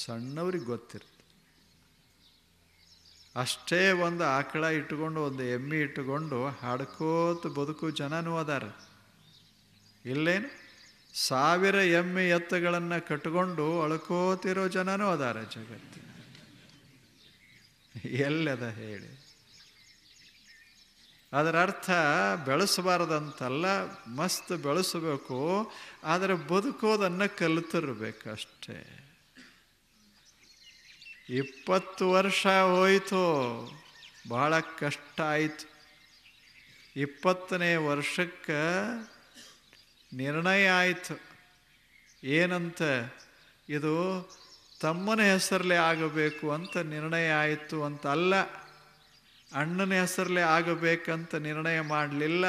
ಸಣ್ಣವ್ರಿಗೆ ಗೊತ್ತಿರ ಅಷ್ಟೇ ಒಂದು ಆಕಳ ಇಟ್ಟುಕೊಂಡು ಒಂದು ಎಮ್ಮಿ ಇಟ್ಟುಕೊಂಡು ಹಾಡ್ಕೋತ ಬದುಕು ಜನನೂ ಅದಾರ ಇಲ್ಲೇನು ಸಾವಿರ ಎಮ್ಮೆ ಎತ್ತುಗಳನ್ನು ಕಟ್ಕೊಂಡು ಅಳ್ಕೋತಿರೋ ಜನನೂ ಅದಾರ ಜಗತ್ತಿನ ಎಲ್ಲದ ಹೇಳಿ ಅದರ ಅರ್ಥ ಬೆಳೆಸಬಾರ್ದಂತಲ್ಲ ಮಸ್ತ್ ಬೆಳೆಸಬೇಕು ಆದರೆ ಬದುಕೋದನ್ನು ಕಲಿತಿರ್ಬೇಕಷ್ಟೇ ಇಪ್ಪತ್ತು ವರ್ಷ ಹೋಯಿತು ಭಾಳ ಕಷ್ಟ ಆಯಿತು ಇಪ್ಪತ್ತನೇ ವರ್ಷಕ್ಕೆ ನಿರ್ಣಯ ಆಯಿತು ಏನಂತ ಇದು ತಮ್ಮನ ಹೆಸರಲ್ಲಿ ಆಗಬೇಕು ಅಂತ ನಿರ್ಣಯ ಆಯಿತು ಅಂತ ಅಲ್ಲ ಅಣ್ಣನ ಹೆಸರಲ್ಲಿ ಆಗಬೇಕಂತ ನಿರ್ಣಯ ಮಾಡಲಿಲ್ಲ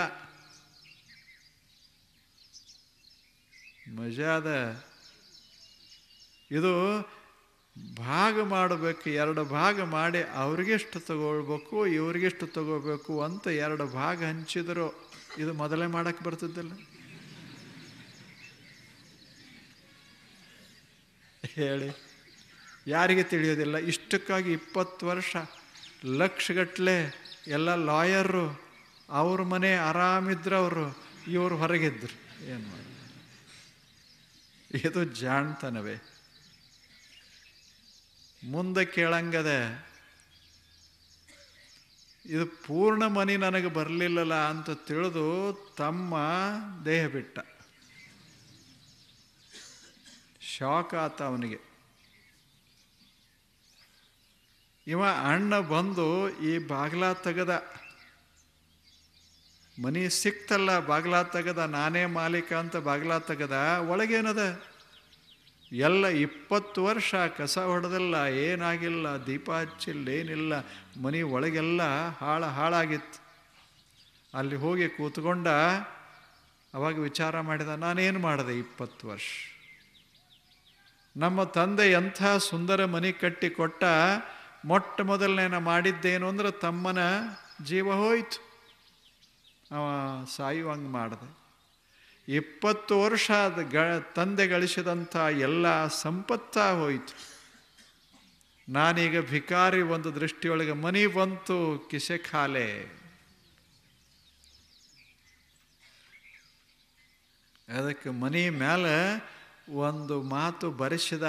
ಮಜಾದ ಇದು ಭಾಗ ಮಾಡಬೇಕು ಎರಡು ಭಾಗ ಮಾಡಿ ಅವ್ರಿಗೆಷ್ಟು ತಗೊಳ್ಬೇಕು ಇವ್ರಿಗೆಷ್ಟು ತಗೋಬೇಕು ಅಂತ ಎರಡು ಭಾಗ ಹಂಚಿದ್ರು ಇದು ಮೊದಲೇ ಮಾಡೋಕ್ಕೆ ಬರ್ತಿದ್ದಿಲ್ಲ ಹೇಳಿ ಯಾರಿಗೆ ತಿಳಿಯೋದಿಲ್ಲ ಇಷ್ಟಕ್ಕಾಗಿ ಇಪ್ಪತ್ತು ವರ್ಷ ಲಕ್ಷಗಟ್ಟಲೆ ಎಲ್ಲ ಲಾಯರು ಅವ್ರ ಮನೆ ಆರಾಮಿದ್ರು ಅವರು ಇವರು ಹೊರಗಿದ್ರು ಏನು ಮಾಡಿ ಇದು ಜಾಣ್ತನವೇ ಮುಂದೆ ಕೇಳಂಗದೆ ಇದು ಪೂರ್ಣ ಮನಿ ನನಗೆ ಬರಲಿಲ್ಲಲ್ಲ ಅಂತ ತಿಳಿದು ತಮ್ಮ ದೇಹ ಬಿಟ್ಟ ಶಾಕ್ ಆತ ಅವನಿಗೆ ಇವ ಅಣ್ಣ ಬಂದು ಈ ಬಾಗ್ಲ ತೆಗದ ಮನಿ ಸಿಕ್ತಲ್ಲ ಬಾಗ್ಲ ತೆಗದ ನಾನೇ ಮಾಲೀಕ ಅಂತ ಬಾಗ್ಲ ತೆಗದ ಒಳಗೇನದ ಎಲ್ಲ ಇಪ್ಪತ್ತು ವರ್ಷ ಕಸ ಹೊಡೆದಲ್ಲ ಏನಾಗಿಲ್ಲ ದೀಪ ಹಚ್ಚಿಲ್ಲ ಏನಿಲ್ಲ ಮನೆ ಒಳಗೆಲ್ಲ ಹಾಳ ಹಾಳಾಗಿತ್ತು ಅಲ್ಲಿ ಹೋಗಿ ಕೂತ್ಕೊಂಡ ಅವಾಗ ವಿಚಾರ ಮಾಡಿದ ನಾನೇನು ಮಾಡಿದೆ ಇಪ್ಪತ್ತು ವರ್ಷ ನಮ್ಮ ತಂದೆ ಎಂಥ ಸುಂದರ ಮನೆ ಕಟ್ಟಿಕೊಟ್ಟ ಮೊಟ್ಟ ಮೊದಲನೇನ ಮಾಡಿದ್ದೇನು ಅಂದ್ರೆ ತಮ್ಮನ ಜೀವ ಹೋಯ್ತು ಅವ ಸಾಯುವಂಗೆ ಮಾಡಿದೆ ಇಪ್ಪತ್ತು ವರ್ಷ ಗ ತಂದೆ ಗಳಿಸಿದಂಥ ಎಲ್ಲ ಸಂಪತ್ತಾ ಹೋಯಿತು ನಾನೀಗ ಭಿಕಾರಿ ಒಂದು ದೃಷ್ಟಿಯೊಳಗೆ ಮನಿ ಬಂತು ಕಿಸೆ ಖಾಲೆ ಅದಕ್ಕೆ ಮನಿ ಮೇಲೆ ಒಂದು ಮಾತು ಬರೆಸಿದ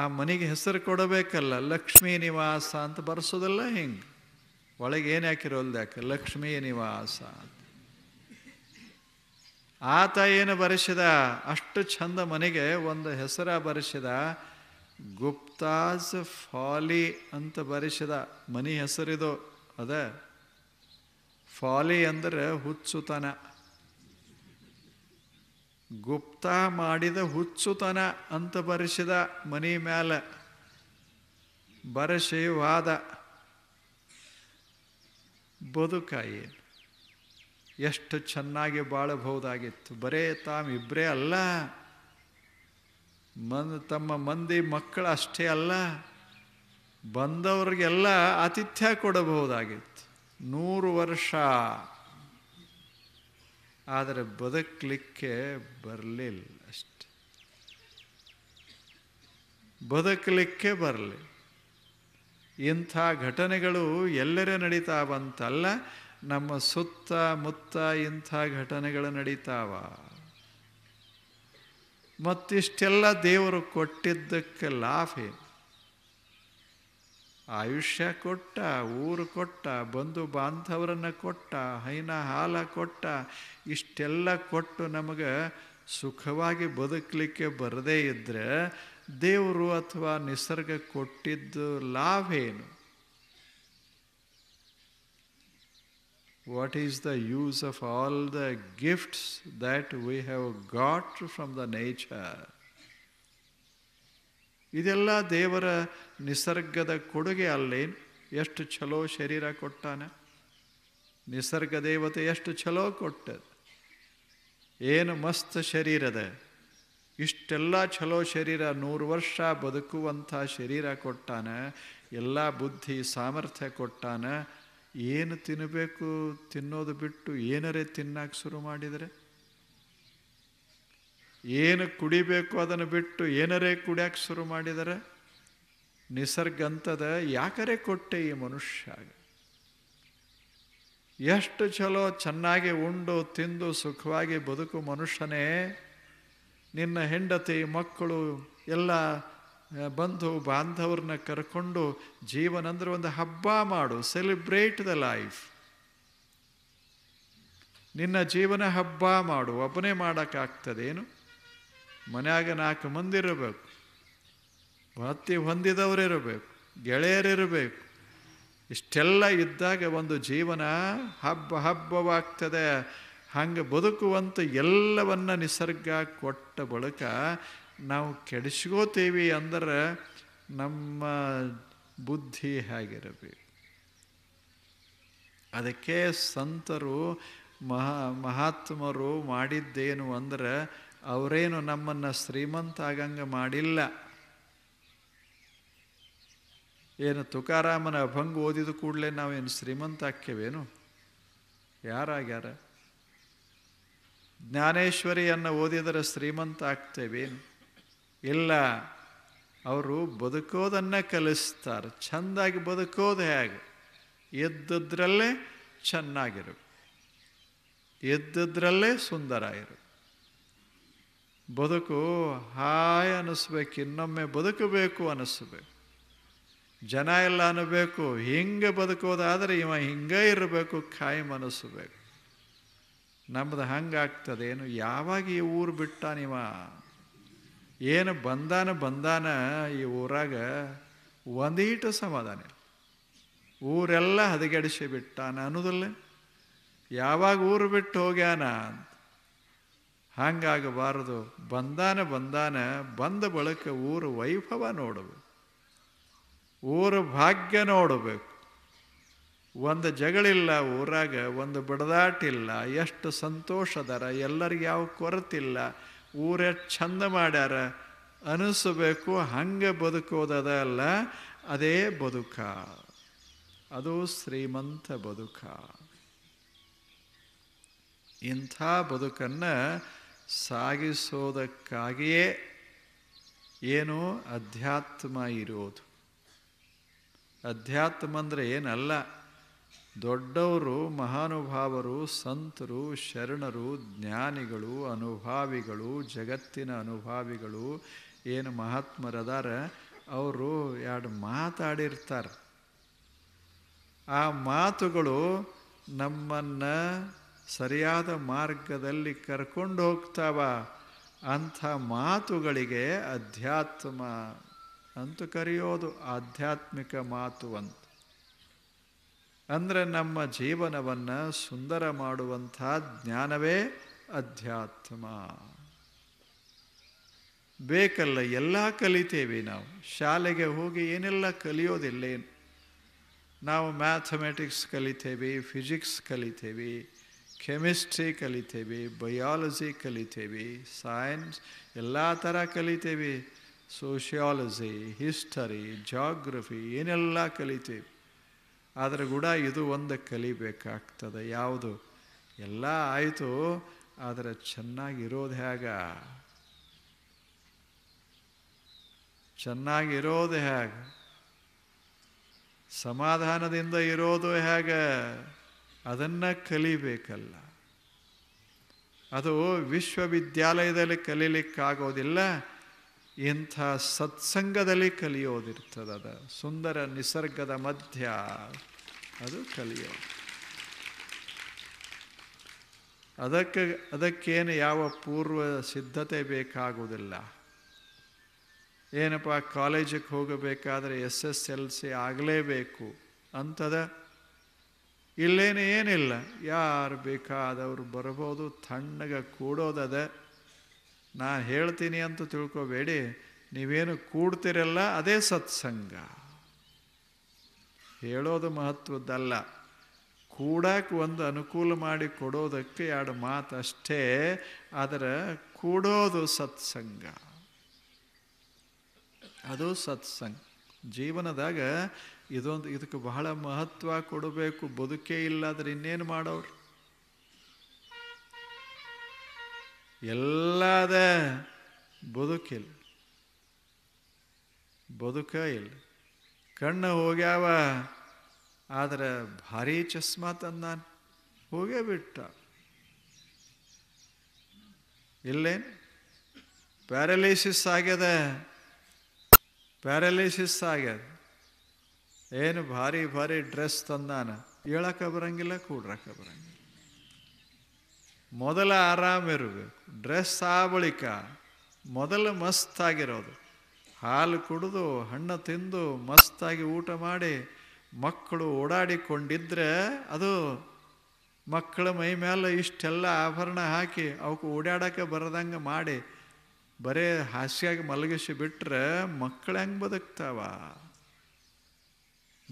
ಆ ಮನೆಗೆ ಹೆಸರು ಕೊಡಬೇಕಲ್ಲ ಲಕ್ಷ್ಮೀ ನಿವಾಸ ಅಂತ ಬರೆಸೋದಲ್ಲ ಹಿಂಗೆ ಒಳಗೆ ಏನು ಹಾಕಿರೋಲ್ದು ಯಾಕೆ ಲಕ್ಷ್ಮೀ ನಿವಾಸ ಅಂತ ಆತ ಏನು ಬರೆಸಿದ ಅಷ್ಟು ಚಂದ ಮನೆಗೆ ಒಂದು ಹೆಸರ ಬರೆಸಿದ ಗುಪ್ತಾಸ್ ಫಾಲಿ ಅಂತ ಬರೆಸಿದ ಮನಿ ಹೆಸರಿದು ಅದ ಫಾಲಿ ಅಂದರೆ ಹುಚ್ಚುತನ ಗುಪ್ತ ಮಾಡಿದ ಹುಚ್ಚುತನ ಅಂತ ಬರೆಸಿದ ಮನಿ ಮೇಲೆ ಬರಶಿ ವಾದ ಎಷ್ಟು ಚೆನ್ನಾಗಿ ಬಾಳಬಹುದಾಗಿತ್ತು ಬರೇ ಇಬ್ಬರೇ ಅಲ್ಲ ಮನ್ ತಮ್ಮ ಮಂದಿ ಮಕ್ಕಳು ಅಷ್ಟೇ ಅಲ್ಲ ಬಂದವ್ರಿಗೆಲ್ಲ ಆತಿಥ್ಯ ಕೊಡಬಹುದಾಗಿತ್ತು ನೂರು ವರ್ಷ ಆದರೆ ಬದುಕಲಿಕ್ಕೆ ಬರಲಿಲ್ಲ ಅಷ್ಟೆ ಬದುಕಲಿಕ್ಕೆ ಬರಲಿ ಇಂಥ ಘಟನೆಗಳು ಎಲ್ಲರೇ ನಡೀತಾ ಬಂತಲ್ಲ ನಮ್ಮ ಸುತ್ತ ಮುತ್ತ ಇಂಥ ಘಟನೆಗಳು ನಡೀತಾವ ಮತ್ತಿಷ್ಟೆಲ್ಲ ದೇವರು ಕೊಟ್ಟಿದ್ದಕ್ಕೆ ಲಾಭ ಆಯುಷ್ಯ ಕೊಟ್ಟ ಊರು ಕೊಟ್ಟ ಬಂಧು ಬಾಂಧವರನ್ನು ಕೊಟ್ಟ ಹೈನ ಹಾಲ ಕೊಟ್ಟ ಇಷ್ಟೆಲ್ಲ ಕೊಟ್ಟು ನಮಗೆ ಸುಖವಾಗಿ ಬದುಕಲಿಕ್ಕೆ ಬರದೇ ಇದ್ದರೆ ದೇವರು ಅಥವಾ ನಿಸರ್ಗ ಕೊಟ್ಟಿದ್ದು ಲಾಭ ಏನು what is the use of all the gifts that we have got from the nature ಇದೆಲ್ಲ ದೇವರ ನಿಸರ್ಗದ ಕೊಡುಗೆ ಅಲ್ಲೇನು ಎಷ್ಟು ಛಲೋ ಶರೀರ ಕೊಟ್ಟಾನೆ ನಿಸರ್ಗ ದೇವತೆ ಎಷ್ಟು ಛಲೋ ಕೊಟ್ಟದ ಏನು ಮಸ್ತ್ ಶರೀರದ ಇಷ್ಟೆಲ್ಲ ಛಲೋ ಶರೀರ ನೂರು ವರ್ಷ ಬದುಕುವಂಥ ಶರೀರ ಕೊಟ್ಟಾನ ಎಲ್ಲ ಬುದ್ಧಿ ಸಾಮರ್ಥ್ಯ ಕೊಟ್ಟಾನ ಏನು ತಿನ್ನಬೇಕು ತಿನ್ನೋದು ಬಿಟ್ಟು ಏನರೇ ತಿನ್ನಕ್ಕೆ ಶುರು ಮಾಡಿದರೆ ಏನು ಕುಡಿಬೇಕು ಅದನ್ನು ಬಿಟ್ಟು ಏನರೇ ಕುಡಿಯೋಕ್ಕೆ ಶುರು ಮಾಡಿದರೆ ನಿಸರ್ಗ ಅಂತದ ಯಾಕರೆ ಕೊಟ್ಟೆ ಈ ಮನುಷ್ಯ ಎಷ್ಟು ಚಲೋ ಚೆನ್ನಾಗಿ ಉಂಡು ತಿಂದು ಸುಖವಾಗಿ ಬದುಕು ಮನುಷ್ಯನೇ ನಿನ್ನ ಹೆಂಡತಿ ಮಕ್ಕಳು ಎಲ್ಲ ಬಂಧು ಬಾಂಧವ್ರನ್ನ ಕರ್ಕೊಂಡು ಜೀವನ ಅಂದರೆ ಒಂದು ಹಬ್ಬ ಮಾಡು ಸೆಲೆಬ್ರೇಟ್ ದ ಲೈಫ್ ನಿನ್ನ ಜೀವನ ಹಬ್ಬ ಮಾಡು ಒಬ್ಬನೇ ಮಾಡೋಕ್ಕಾಗ್ತದೇನು ಮನೆಯಾಗ ನಾಲ್ಕು ಮಂದಿ ಇರಬೇಕು ಭಕ್ತಿ ಹೊಂದಿದವರಿರಬೇಕು ಗೆಳೆಯರಿರಬೇಕು ಇಷ್ಟೆಲ್ಲ ಇದ್ದಾಗ ಒಂದು ಜೀವನ ಹಬ್ಬ ಹಬ್ಬವಾಗ್ತದೆ ಹಂಗೆ ಬದುಕುವಂಥ ಎಲ್ಲವನ್ನ ನಿಸರ್ಗ ಕೊಟ್ಟ ಬಳಿಕ ನಾವು ಕೆಡಿಸ್ಕೋತೀವಿ ಅಂದ್ರೆ ನಮ್ಮ ಬುದ್ಧಿ ಹೇಗಿರಬೇಕು ಅದಕ್ಕೆ ಸಂತರು ಮಹಾ ಮಹಾತ್ಮರು ಮಾಡಿದ್ದೇನು ಅಂದರೆ ಅವರೇನು ನಮ್ಮನ್ನು ಶ್ರೀಮಂತ ಆಗಂಗೆ ಮಾಡಿಲ್ಲ ಏನು ತುಕಾರಾಮನ ಅಭಂಗ ಓದಿದ ಕೂಡಲೇ ನಾವೇನು ಶ್ರೀಮಂತ ಹಾಕ್ಯವೇನು ಯಾರಾಗ್ಯಾರ ಜ್ಞಾನೇಶ್ವರಿಯನ್ನು ಓದಿದರೆ ಶ್ರೀಮಂತ ಆಗ್ತೇವೇನು ಇಲ್ಲ ಅವರು ಬದುಕೋದನ್ನು ಕಲಿಸ್ತಾರೆ ಚೆಂದಾಗಿ ಬದುಕೋದು ಹೇಗೆ ಎದ್ದದ್ರಲ್ಲೇ ಚೆನ್ನಾಗಿರು ಎದ್ದದ್ರಲ್ಲೇ ಸುಂದರ ಇರು ಬದುಕು ಹಾಯ್ ಅನ್ನಿಸ್ಬೇಕು ಇನ್ನೊಮ್ಮೆ ಬದುಕಬೇಕು ಅನ್ನಿಸ್ಬೇಕು ಜನ ಎಲ್ಲ ಅನ್ನಬೇಕು ಹಿಂಗೆ ಬದುಕೋದಾದರೆ ಇವ ಹಿಂಗೆ ಇರಬೇಕು ಖಾಯಂ ಅನ್ನಿಸ್ಬೇಕು ನಮ್ಮದು ಹಂಗಾಗ್ತದೇನು ಯಾವಾಗ ಈ ಊರು ಬಿಟ್ಟ ನೀವ ಏನು ಬಂದಾನ ಬಂದಾನ ಈ ಊರಾಗ ಒಂದೀಟು ಸಮಾಧಾನ ಇಲ್ಲ ಊರೆಲ್ಲ ಹದಗೆಡಿಸಿ ಬಿಟ್ಟಾನ ಅನ್ನೋದಲ್ಲ ಯಾವಾಗ ಊರು ಬಿಟ್ಟು ಹೋಗ್ಯಾನ ಅಂತ ಹಂಗಾಗಬಾರದು ಬಂದಾನ ಬಂದಾನ ಬಂದ ಬಳಿಕ ಊರು ವೈಭವ ನೋಡಬೇಕು ಊರ ಭಾಗ್ಯ ನೋಡಬೇಕು ಒಂದು ಜಗಳಿಲ್ಲ ಊರಾಗ ಒಂದು ಬಡದಾಟಿಲ್ಲ ಎಷ್ಟು ಸಂತೋಷದರ ಅದರ ಎಲ್ಲರಿಗೆ ಯಾವ ಕೊರತಿಲ್ಲ ಊರ ಚಂದ ಮಾಡ್ಯಾರ ಅನಿಸಬೇಕು ಹಂಗೆ ಅಲ್ಲ ಅದೇ ಬದುಕ ಅದು ಶ್ರೀಮಂತ ಬದುಕ ಇಂಥ ಬದುಕನ್ನು ಸಾಗಿಸೋದಕ್ಕಾಗಿಯೇ ಏನು ಅಧ್ಯಾತ್ಮ ಇರೋದು ಅಧ್ಯಾತ್ಮ ಅಂದರೆ ಏನಲ್ಲ ದೊಡ್ಡವರು ಮಹಾನುಭಾವರು ಸಂತರು ಶರಣರು ಜ್ಞಾನಿಗಳು ಅನುಭಾವಿಗಳು ಜಗತ್ತಿನ ಅನುಭಾವಿಗಳು ಏನು ಮಹಾತ್ಮರದಾರ ಅವರು ಎರಡು ಮಾತಾಡಿರ್ತಾರೆ ಆ ಮಾತುಗಳು ನಮ್ಮನ್ನು ಸರಿಯಾದ ಮಾರ್ಗದಲ್ಲಿ ಕರ್ಕೊಂಡು ಹೋಗ್ತಾವ ಅಂಥ ಮಾತುಗಳಿಗೆ ಅಧ್ಯಾತ್ಮ ಅಂತ ಕರೆಯೋದು ಆಧ್ಯಾತ್ಮಿಕ ಮಾತು ಅಂತ ಅಂದರೆ ನಮ್ಮ ಜೀವನವನ್ನು ಸುಂದರ ಮಾಡುವಂಥ ಜ್ಞಾನವೇ ಅಧ್ಯಾತ್ಮ ಬೇಕಲ್ಲ ಎಲ್ಲ ಕಲಿತೇವೆ ನಾವು ಶಾಲೆಗೆ ಹೋಗಿ ಏನೆಲ್ಲ ಕಲಿಯೋದಿಲ್ಲ ಏನು ನಾವು ಮ್ಯಾಥಮೆಟಿಕ್ಸ್ ಕಲಿತೇವೆ ಫಿಸಿಕ್ಸ್ ಕಲಿತೇವೆ ಕೆಮಿಸ್ಟ್ರಿ ಕಲಿತೇವೆ ಬಯಾಲಜಿ ಕಲಿತೇವೆ ಸೈನ್ಸ್ ಎಲ್ಲ ಥರ ಕಲಿತೇವೆ ಸೋಷಿಯಾಲಜಿ ಹಿಸ್ಟರಿ ಜಾಗ್ರಫಿ ಏನೆಲ್ಲ ಕಲಿತೇವೆ ಆದರೆ ಕೂಡ ಇದು ಒಂದು ಕಲಿಬೇಕಾಗ್ತದೆ ಯಾವುದು ಎಲ್ಲ ಆಯಿತು ಆದರೆ ಚೆನ್ನಾಗಿರೋದು ಹೇಗ ಚೆನ್ನಾಗಿರೋದು ಹೇಗೆ ಸಮಾಧಾನದಿಂದ ಇರೋದು ಹೇಗೆ ಅದನ್ನು ಕಲಿಬೇಕಲ್ಲ ಅದು ವಿಶ್ವವಿದ್ಯಾಲಯದಲ್ಲಿ ಕಲೀಲಿಕ್ಕಾಗೋದಿಲ್ಲ ಇಂಥ ಸತ್ಸಂಗದಲ್ಲಿ ಕಲಿಯೋದಿರ್ತದದ ಸುಂದರ ನಿಸರ್ಗದ ಮಧ್ಯ ಅದು ಕಲಿಯೋದು ಅದಕ್ಕೆ ಅದಕ್ಕೇನು ಯಾವ ಪೂರ್ವ ಸಿದ್ಧತೆ ಬೇಕಾಗುವುದಿಲ್ಲ ಏನಪ್ಪ ಕಾಲೇಜಿಗೆ ಹೋಗಬೇಕಾದ್ರೆ ಎಸ್ ಎಸ್ ಎಲ್ ಸಿ ಆಗಲೇಬೇಕು ಅಂತದ ಇಲ್ಲೇನು ಏನಿಲ್ಲ ಯಾರು ಬೇಕಾದವರು ಬರ್ಬೋದು ತಣ್ಣಗೆ ಕೂಡೋದದ ನಾನು ಹೇಳ್ತೀನಿ ಅಂತ ತಿಳ್ಕೋಬೇಡಿ ನೀವೇನು ಕೂಡ್ತಿರಲ್ಲ ಅದೇ ಸತ್ಸಂಗ ಹೇಳೋದು ಮಹತ್ವದ್ದಲ್ಲ ಕೂಡಕ್ಕೆ ಒಂದು ಅನುಕೂಲ ಮಾಡಿ ಕೊಡೋದಕ್ಕೆ ಎರಡು ಅಷ್ಟೇ ಆದರೆ ಕೂಡೋದು ಸತ್ಸಂಗ ಅದು ಸತ್ಸಂಗ ಜೀವನದಾಗ ಇದೊಂದು ಇದಕ್ಕೆ ಬಹಳ ಮಹತ್ವ ಕೊಡಬೇಕು ಬದುಕೇ ಇಲ್ಲಾದ್ರೆ ಇನ್ನೇನು ಮಾಡೋರು ಎಲ್ಲದ ಬದುಕಿಲ್ಲ ಬದುಕ ಇಲ್ಲ ಕಣ್ಣು ಹೋಗ್ಯಾವ ಆದರೆ ಭಾರಿ ಚಸ್ಮಾ ತಂದ ಹೋಗೇ ಬಿಟ್ಟ ಇಲ್ಲೇನು ಪ್ಯಾರಲೈಸಿಸ್ ಆಗ್ಯದ ಪ್ಯಾರಲೈಸಿಸ್ ಆಗ್ಯದ ಏನು ಭಾರಿ ಭಾರಿ ಡ್ರೆಸ್ ತಂದಾನ ಹೇಳಕ್ಕೆ ಬರಂಗಿಲ್ಲ ಕೂಡ್ರಕ್ಕೆ ಬರಂಗಿಲ್ಲ ಮೊದಲ ಆರಾಮಿರಬೇಕು ಡ್ರೆಸ್ ಆ ಬಳಿಕ ಮೊದಲು ಮಸ್ತಾಗಿರೋದು ಹಾಲು ಕುಡಿದು ಹಣ್ಣು ತಿಂದು ಮಸ್ತಾಗಿ ಊಟ ಮಾಡಿ ಮಕ್ಕಳು ಓಡಾಡಿಕೊಂಡಿದ್ರೆ ಅದು ಮಕ್ಕಳ ಮೈ ಮೇಲೆ ಇಷ್ಟೆಲ್ಲ ಆಭರಣ ಹಾಕಿ ಅವಕ್ಕೆ ಓಡಾಡೋಕ್ಕೆ ಬರದಂಗೆ ಮಾಡಿ ಬರೀ ಹಾಸ್ಯಾಗಿ ಮಲಗಿಸಿ ಬಿಟ್ಟರೆ ಮಕ್ಕಳು ಹೆಂಗೆ ಬದುಕ್ತಾವ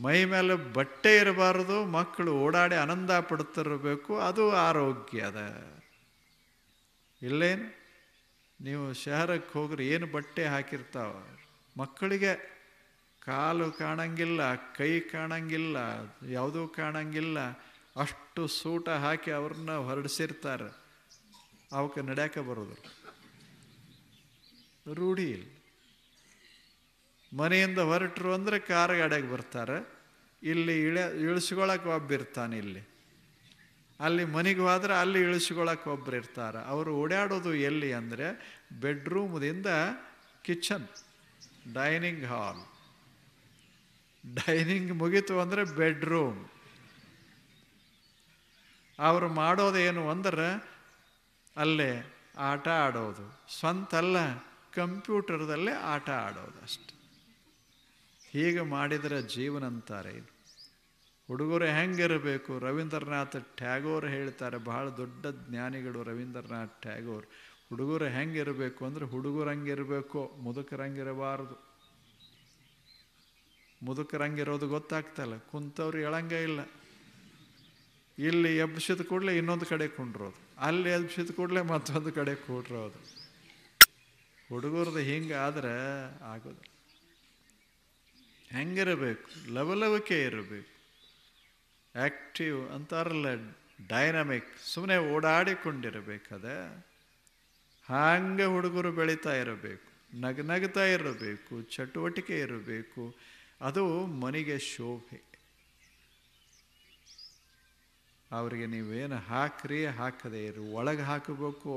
ಮೈ ಮೇಲೆ ಬಟ್ಟೆ ಇರಬಾರ್ದು ಮಕ್ಕಳು ಓಡಾಡಿ ಆನಂದ ಪಡ್ತಿರಬೇಕು ಅದು ಆರೋಗ್ಯ ಅದ ಇಲ್ಲೇನು ನೀವು ಶಹರಕ್ಕೆ ಹೋಗ್ರಿ ಏನು ಬಟ್ಟೆ ಹಾಕಿರ್ತಾವ ಮಕ್ಕಳಿಗೆ ಕಾಲು ಕಾಣಂಗಿಲ್ಲ ಕೈ ಕಾಣಂಗಿಲ್ಲ ಯಾವುದೂ ಕಾಣಂಗಿಲ್ಲ ಅಷ್ಟು ಸೂಟ ಹಾಕಿ ಅವ್ರನ್ನ ಹೊರಡಿಸಿರ್ತಾರೆ ಅವಕ್ಕೆ ನಡೆಯಕ್ಕೆ ಬರೋದು ರೂಢಿ ಇಲ್ಲಿ ಮನೆಯಿಂದ ಹೊರಟರು ಅಂದರೆ ಕಾರ್ ಗಾಡಿಗೆ ಬರ್ತಾರೆ ಇಲ್ಲಿ ಇಳೆ ಇಳಿಸ್ಕೊಳಕ್ಕೆ ಒಬ್ಬಿರ್ತಾನೆ ಇಲ್ಲಿ ಅಲ್ಲಿ ಮನೆಗೆ ಹೋದ್ರೆ ಅಲ್ಲಿ ಇಳಿಸ್ಕೊಳಕ್ಕೆ ಒಬ್ಬರು ಇರ್ತಾರೆ ಅವರು ಓಡಾಡೋದು ಎಲ್ಲಿ ಅಂದರೆ ಬೆಡ್ರೂಮ್ದಿಂದ ಕಿಚನ್ ಡೈನಿಂಗ್ ಹಾಲ್ ಡೈನಿಂಗ್ ಮುಗೀತು ಅಂದರೆ ಬೆಡ್ರೂಮ್ ಅವರು ಮಾಡೋದೇನು ಅಂದ್ರೆ ಅಲ್ಲೇ ಆಟ ಆಡೋದು ಸ್ವಂತಲ್ಲ ಕಂಪ್ಯೂಟರ್ದಲ್ಲೇ ಆಟ ಆಡೋದು ಅಷ್ಟೆ ಹೀಗೆ ಮಾಡಿದರೆ ಜೀವನ ಅಂತಾರೆ ಹುಡುಗರು ಹೆಂಗಿರಬೇಕು ರವೀಂದ್ರನಾಥ್ ಟ್ಯಾಗೋರ್ ಹೇಳ್ತಾರೆ ಬಹಳ ದೊಡ್ಡ ಜ್ಞಾನಿಗಳು ರವೀಂದ್ರನಾಥ್ ಟ್ಯಾಗೋರ್ ಹುಡುಗರು ಹೆಂಗಿರಬೇಕು ಅಂದರೆ ಹುಡುಗರಂಗಿರಬೇಕು ಮುದುಕರಂಗಿರಬಾರದು ಮುದುಕರಂಗಿರೋದು ಗೊತ್ತಾಗ್ತಲ್ಲ ಕುಂತವ್ರು ಹೇಳಂಗೆ ಇಲ್ಲ ಇಲ್ಲಿ ಎಬ್ಸಿದ ಕೂಡಲೇ ಇನ್ನೊಂದು ಕಡೆ ಕುಂಡ್ರೋದು ಅಲ್ಲಿ ಎಬ್ಸಿದ ಕೂಡಲೇ ಮತ್ತೊಂದು ಕಡೆ ಕೂಡ್ರೋದು ಹುಡುಗರದು ಹಿಂಗೆ ಆದರೆ ಆಗೋದು ಹೆಂಗಿರಬೇಕು ಲವಲವಿಕೆ ಇರಬೇಕು ಆ್ಯಕ್ಟಿವ್ ಅಂತಾರಲ್ಲ ಡೈನಮಿಕ್ ಸುಮ್ಮನೆ ಓಡಾಡಿಕೊಂಡಿರಬೇಕದೆ ಹಾಗೆ ಹುಡುಗರು ಬೆಳೀತಾ ಇರಬೇಕು ನಗ ನಗ್ತಾ ಇರಬೇಕು ಚಟುವಟಿಕೆ ಇರಬೇಕು ಅದು ಮನೆಗೆ ಶೋಭೆ ಅವರಿಗೆ ನೀವೇನು ಹಾಕ್ರಿ ಹಾಕದೇ ಇರು ಒಳಗೆ ಹಾಕಬೇಕು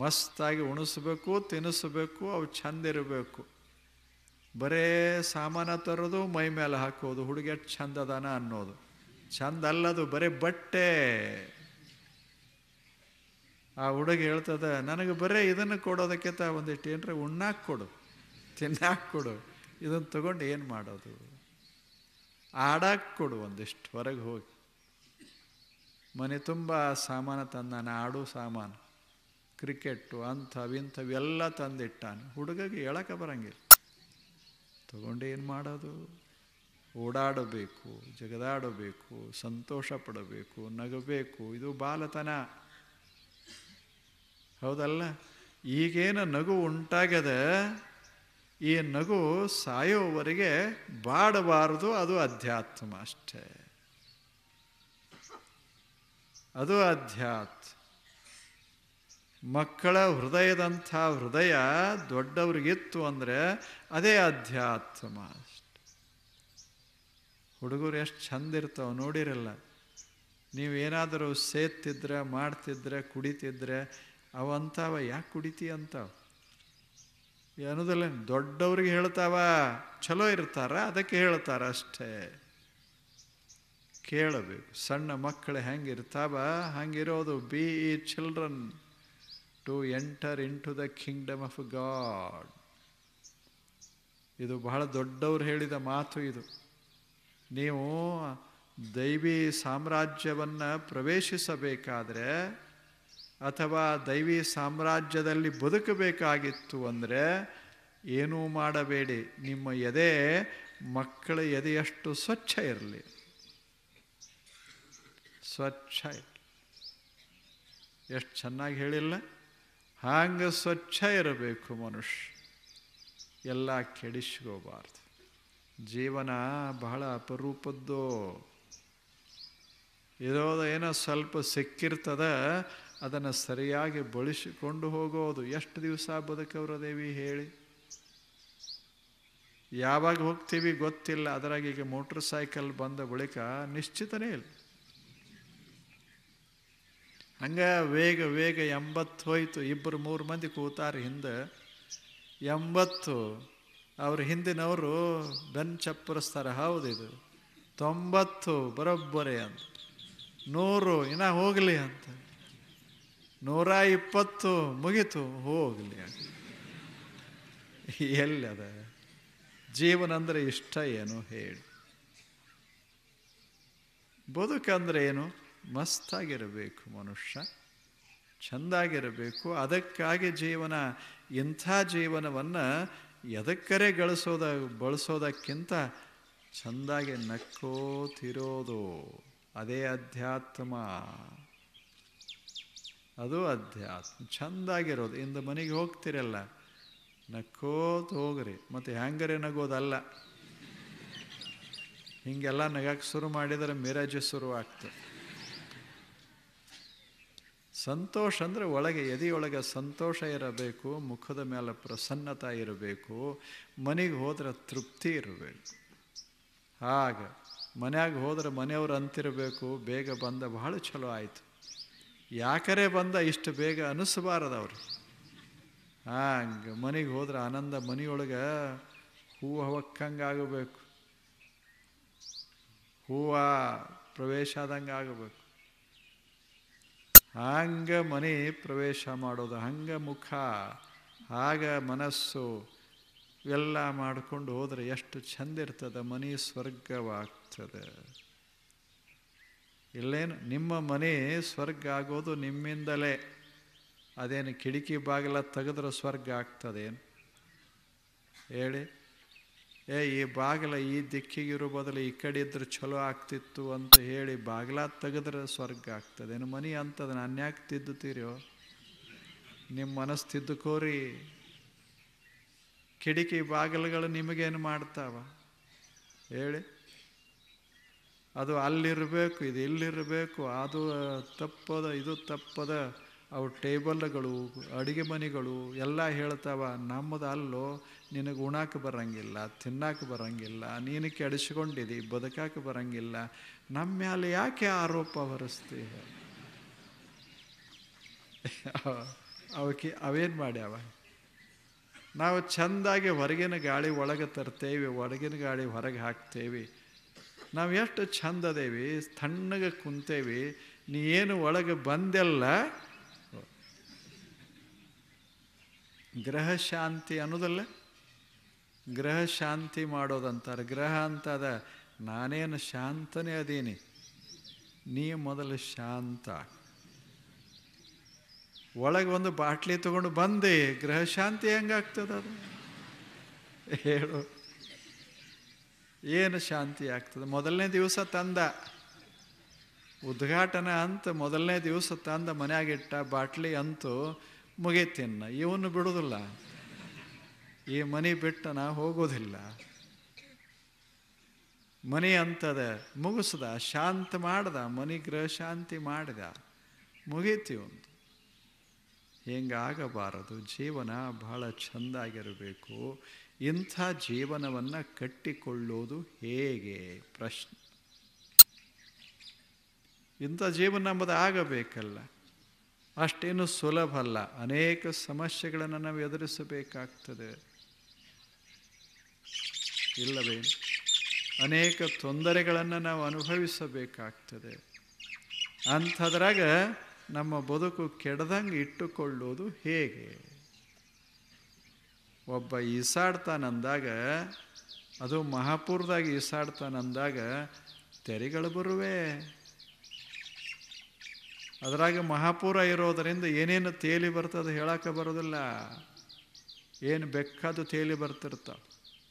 ಮಸ್ತಾಗಿ ಉಣಿಸ್ಬೇಕು ತಿನ್ನಿಸ್ಬೇಕು ಅವು ಚೆಂದಿರಬೇಕು ಇರಬೇಕು ಬರೇ ಸಾಮಾನ ತರೋದು ಮೈ ಮೇಲೆ ಹಾಕೋದು ಹುಡುಗ ಅದಾನ ಅನ್ನೋದು ಚಂದ ಅಲ್ಲದು ಬರೀ ಬಟ್ಟೆ ಆ ಹುಡುಗ ಹೇಳ್ತದ ನನಗೆ ಬರೇ ಇದನ್ನು ಕೊಡೋದಕ್ಕಿಂತ ಒಂದಿಷ್ಟು ಏನರ ಉಣ್ಣಾಕ್ ಕೊಡು ತಿನ್ನಾಕ್ ಕೊಡು ಇದನ್ನು ತಗೊಂಡು ಏನು ಮಾಡೋದು ಆಡಾಕ್ ಕೊಡು ಒಂದಿಷ್ಟು ಹೊರಗೆ ಹೋಗಿ ಮನೆ ತುಂಬ ಸಾಮಾನು ತಂದಾನೆ ಆಡೋ ಸಾಮಾನು ಕ್ರಿಕೆಟು ಎಲ್ಲ ತಂದಿಟ್ಟಾನೆ ಹುಡುಗಗೆ ಹೇಳಕ್ಕೆ ಬರಂಗಿಲ್ಲ ತಗೊಂಡು ಏನು ಮಾಡೋದು ಓಡಾಡಬೇಕು ಜಗದಾಡಬೇಕು ಸಂತೋಷ ಪಡಬೇಕು ನಗಬೇಕು ಇದು ಬಾಲತನ ಹೌದಲ್ಲ ಈಗೇನು ನಗು ಉಂಟಾಗದ ಈ ನಗು ಸಾಯೋವರೆಗೆ ಬಾಡಬಾರದು ಅದು ಅಧ್ಯಾತ್ಮ ಅಷ್ಟೇ ಅದು ಅಧ್ಯಾತ್ಮ ಮಕ್ಕಳ ಹೃದಯದಂಥ ಹೃದಯ ದೊಡ್ಡವ್ರಿಗಿತ್ತು ಅಂದರೆ ಅದೇ ಅಧ್ಯಾತ್ಮ ಅಷ್ಟೆ ಹುಡುಗರು ಎಷ್ಟು ಚಂದ ಇರ್ತಾವ ನೋಡಿರಲ್ಲ ನೀವೇನಾದರೂ ಸೇತಿದ್ರೆ ಮಾಡ್ತಿದ್ರೆ ಕುಡಿತಿದ್ರೆ ಅವಂತಾವ ಯಾಕೆ ಕುಡಿತಿ ಅಂತಾವ ಅನ್ನೋದಲ್ಲ ದೊಡ್ಡವ್ರಿಗೆ ಹೇಳ್ತಾವ ಚಲೋ ಇರ್ತಾರ ಅದಕ್ಕೆ ಹೇಳ್ತಾರ ಅಷ್ಟೇ ಕೇಳಬೇಕು ಸಣ್ಣ ಮಕ್ಕಳು ಹೆಂಗಿರ್ತಾವ ಹಂಗಿರೋದು be ye children to enter into the kingdom of God ಇದು ಬಹಳ ದೊಡ್ಡವರು ಹೇಳಿದ ಮಾತು ಇದು ನೀವು ದೈವಿ ಸಾಮ್ರಾಜ್ಯವನ್ನು ಪ್ರವೇಶಿಸಬೇಕಾದರೆ ಅಥವಾ ದೈವಿ ಸಾಮ್ರಾಜ್ಯದಲ್ಲಿ ಬದುಕಬೇಕಾಗಿತ್ತು ಅಂದರೆ ಏನೂ ಮಾಡಬೇಡಿ ನಿಮ್ಮ ಎದೆ ಮಕ್ಕಳ ಎದೆಯಷ್ಟು ಸ್ವಚ್ಛ ಇರಲಿ ಸ್ವಚ್ಛ ಎಷ್ಟು ಚೆನ್ನಾಗಿ ಹೇಳಿಲ್ಲ ಹಾಗೆ ಸ್ವಚ್ಛ ಇರಬೇಕು ಮನುಷ್ಯ ಎಲ್ಲ ಕೆಡಿಸ್ಕೋಬಾರ್ದು ಜೀವನ ಬಹಳ ಅಪರೂಪದ್ದು ಇರೋದು ಏನೋ ಸ್ವಲ್ಪ ಸಿಕ್ಕಿರ್ತದ ಅದನ್ನು ಸರಿಯಾಗಿ ಬಳಸಿಕೊಂಡು ಹೋಗೋದು ಎಷ್ಟು ದಿವಸ ಬದುಕವ್ರ ದೇವಿ ಹೇಳಿ ಯಾವಾಗ ಹೋಗ್ತೀವಿ ಗೊತ್ತಿಲ್ಲ ಅದರಾಗ ಈಗ ಮೋಟ್ರ್ ಸೈಕಲ್ ಬಂದ ಬಳಿಕ ನಿಶ್ಚಿತನೇ ಇಲ್ಲ ಹಂಗೆ ವೇಗ ವೇಗ ಎಂಬತ್ತು ಹೋಯ್ತು ಇಬ್ಬರು ಮೂರು ಮಂದಿ ಕೂತಾರೆ ಹಿಂದೆ ಎಂಬತ್ತು ಅವ್ರ ಹಿಂದಿನವರು ಬೆನ್ ಚಪ್ಪರಿಸ್ತಾರೆ ಹೌದು ಇದು ತೊಂಬತ್ತು ಬರೋಬ್ಬರಿ ಅಂತ ನೂರು ಇನ್ನ ಹೋಗಲಿ ಅಂತ ನೂರ ಇಪ್ಪತ್ತು ಮುಗೀತು ಹೋಗಲಿ ಎಲ್ಲಿ ಅದ ಜೀವನ ಅಂದರೆ ಇಷ್ಟ ಏನು ಹೇಳಿ ಬದುಕಂದ್ರೆ ಏನು ಮಸ್ತಾಗಿರಬೇಕು ಮನುಷ್ಯ ಚೆಂದಾಗಿರಬೇಕು ಅದಕ್ಕಾಗಿ ಜೀವನ ಇಂಥ ಜೀವನವನ್ನು ಎದಕ್ಕರೆ ಗಳಿಸೋದ ಬಳಸೋದಕ್ಕಿಂತ ಚೆಂದಾಗಿ ನಕ್ಕೋತಿರೋದು ಅದೇ ಅಧ್ಯಾತ್ಮ ಅದು ಅಧ್ಯಾತ್ಮ ಚೆಂದಾಗಿರೋದು ಇಂದು ಮನೆಗೆ ಹೋಗ್ತಿರಲ್ಲ ನಕ್ಕೋತ ಹೋಗ್ರಿ ಮತ್ತು ಹ್ಯಾಂಗರೆ ನಗೋದಲ್ಲ ಹೀಗೆಲ್ಲ ನಗಕ್ಕೆ ಶುರು ಮಾಡಿದರೆ ಮಿರಾಜು ಶುರು ಆಗ್ತದೆ ಸಂತೋಷ ಅಂದರೆ ಒಳಗೆ ಎದೆಯೊಳಗೆ ಸಂತೋಷ ಇರಬೇಕು ಮುಖದ ಮೇಲೆ ಪ್ರಸನ್ನತ ಇರಬೇಕು ಮನೆಗೆ ಹೋದರೆ ತೃಪ್ತಿ ಇರಬೇಕು ಆಗ ಮನೆಯಾಗ ಹೋದ್ರೆ ಮನೆಯವ್ರು ಅಂತಿರಬೇಕು ಬೇಗ ಬಂದ ಬಹಳ ಚಲೋ ಆಯಿತು ಯಾಕರೆ ಬಂದ ಇಷ್ಟು ಬೇಗ ಅನಿಸಬಾರದು ಅವರು ಹಂಗೆ ಮನೆಗೆ ಹೋದ್ರೆ ಆನಂದ ಮನೆಯೊಳಗೆ ಹೂವು ಹವಕ್ಕಂಗೆ ಆಗಬೇಕು ಹೂವು ಪ್ರವೇಶ ಆದಂಗೆ ಆಗಬೇಕು ಹಂಗೆ ಮನೆ ಪ್ರವೇಶ ಮಾಡೋದು ಹಂಗೆ ಮುಖ ಆಗ ಮನಸ್ಸು ಎಲ್ಲ ಮಾಡಿಕೊಂಡು ಹೋದರೆ ಎಷ್ಟು ಇರ್ತದೆ ಮನೆ ಸ್ವರ್ಗವಾಗ್ತದೆ ಇಲ್ಲೇನು ನಿಮ್ಮ ಮನೆ ಸ್ವರ್ಗ ಆಗೋದು ನಿಮ್ಮಿಂದಲೇ ಅದೇನು ಕಿಟಕಿ ಬಾಗಿಲ ತೆಗೆದ್ರೆ ಸ್ವರ್ಗ ಆಗ್ತದೇನು ಹೇಳಿ ಏ ಈ ಬಾಗಿಲ ಈ ದಿಕ್ಕಿಗಿರೋ ಬದಲು ಈ ಕಡೆ ಇದ್ರೆ ಚಲೋ ಆಗ್ತಿತ್ತು ಅಂತ ಹೇಳಿ ಬಾಗಿಲ ತೆಗೆದ್ರೆ ಸ್ವರ್ಗ ಆಗ್ತದೆ ಏನು ಮನೆ ಅಂತದ ನಾನು ಯಾಕೆ ತಿದ್ದುತ್ತೀರೋ ನಿಮ್ಮ ಮನಸ್ಸು ತಿದ್ದುಕೋರಿ ಕಿಡಿಕಿ ಬಾಗಿಲುಗಳು ನಿಮಗೇನು ಮಾಡ್ತಾವ ಹೇಳಿ ಅದು ಅಲ್ಲಿರಬೇಕು ಇದು ಇಲ್ಲಿರಬೇಕು ಅದು ತಪ್ಪದ ಇದು ತಪ್ಪದ ಅವು ಟೇಬಲ್ಗಳು ಅಡುಗೆ ಮನೆಗಳು ಎಲ್ಲ ಹೇಳ್ತಾವ ನಮ್ಮದು ಅಲ್ಲೋ ನಿನಗೆ ಉಣಾಕೆ ಬರೋಂಗಿಲ್ಲ ತಿನ್ನಾಕೆ ಬರೋಂಗಿಲ್ಲ ನೀನು ಕೆಡಿಸ್ಕೊಂಡಿದ್ದಿ ಬದುಕಾಕೆ ಬರೋಂಗಿಲ್ಲ ನಮ್ಮ ಮೇಲೆ ಯಾಕೆ ಆರೋಪ ಹೊರಿಸ್ತೀವಿ ಅವಕ್ಕೆ ಅವೇನು ಮಾಡ್ಯಾವ ನಾವು ಚೆಂದಾಗಿ ಹೊರಗಿನ ಗಾಳಿ ಒಳಗೆ ತರ್ತೇವೆ ಹೊರಗಿನ ಗಾಳಿ ಹೊರಗೆ ಹಾಕ್ತೇವೆ ನಾವು ಎಷ್ಟು ಚಂದದೇವಿ ತಣ್ಣಗೆ ಕುಂತೇವಿ ನೀ ಏನು ಒಳಗೆ ಬಂದೆಲ್ಲ ಗ್ರಹ ಶಾಂತಿ ಅನ್ನೋದಲ್ಲ ಗ್ರಹ ಶಾಂತಿ ಮಾಡೋದಂತಾರೆ ಗ್ರಹ ಅದ ನಾನೇನು ಶಾಂತನೇ ಅದೀನಿ ನೀ ಮೊದಲು ಶಾಂತ ಒಳಗೆ ಒಂದು ಬಾಟ್ಲಿ ತಗೊಂಡು ಬಂದೆ ಗ್ರಹ ಶಾಂತಿ ಹೆಂಗಾಗ್ತದ ಅದು ಹೇಳು ಏನು ಶಾಂತಿ ಆಗ್ತದೆ ಮೊದಲನೇ ದಿವಸ ತಂದ ಉದ್ಘಾಟನೆ ಅಂತ ಮೊದಲನೇ ದಿವಸ ತಂದ ಮನೆಯಾಗಿಟ್ಟ ಬಾಟ್ಲಿ ಅಂತೂ ಮುಗಿತಿನ್ನ ಇವನು ಬಿಡೋದಿಲ್ಲ ಈ ಮನೆ ಬಿಟ್ಟು ನಾ ಹೋಗೋದಿಲ್ಲ ಮನೆ ಅಂತದ ಮುಗಿಸ್ದ ಶಾಂತ ಮಾಡ್ದ ಮನೆ ಗೃಹ ಶಾಂತಿ ಮಾಡಿದ ಮುಗೀತಿ ಒಂದು ಹೆಂಗಾಗಬಾರದು ಜೀವನ ಬಹಳ ಚೆಂದಾಗಿರಬೇಕು ಇಂಥ ಜೀವನವನ್ನು ಕಟ್ಟಿಕೊಳ್ಳೋದು ಹೇಗೆ ಪ್ರಶ್ನೆ ಇಂಥ ಜೀವನ ನಮ್ಮದು ಆಗಬೇಕಲ್ಲ ಅಷ್ಟೇನು ಸುಲಭ ಅಲ್ಲ ಅನೇಕ ಸಮಸ್ಯೆಗಳನ್ನು ನಾವು ಎದುರಿಸಬೇಕಾಗ್ತದೆ ಇಲ್ಲವೇ ಅನೇಕ ತೊಂದರೆಗಳನ್ನು ನಾವು ಅನುಭವಿಸಬೇಕಾಗ್ತದೆ ಅಂಥದ್ರಾಗ ನಮ್ಮ ಬದುಕು ಕೆಡದಂಗೆ ಇಟ್ಟುಕೊಳ್ಳೋದು ಹೇಗೆ ಒಬ್ಬ ಈಸಾಡ್ತಾನಂದಾಗ ಅದು ಮಹಾಪುರದಾಗ ಈಸಾಡ್ತಾನಂದಾಗ ತೆರೆಗಳು ಬರುವೆ ಅದರಾಗ ಮಹಾಪುರ ಇರೋದರಿಂದ ಏನೇನು ತೇಲಿ ಬರ್ತದೆ ಹೇಳಕ್ಕೆ ಬರೋದಿಲ್ಲ ಏನು ಬೆಕ್ಕದು ತೇಲಿ ಬರ್ತಿರ್ತಾವೆ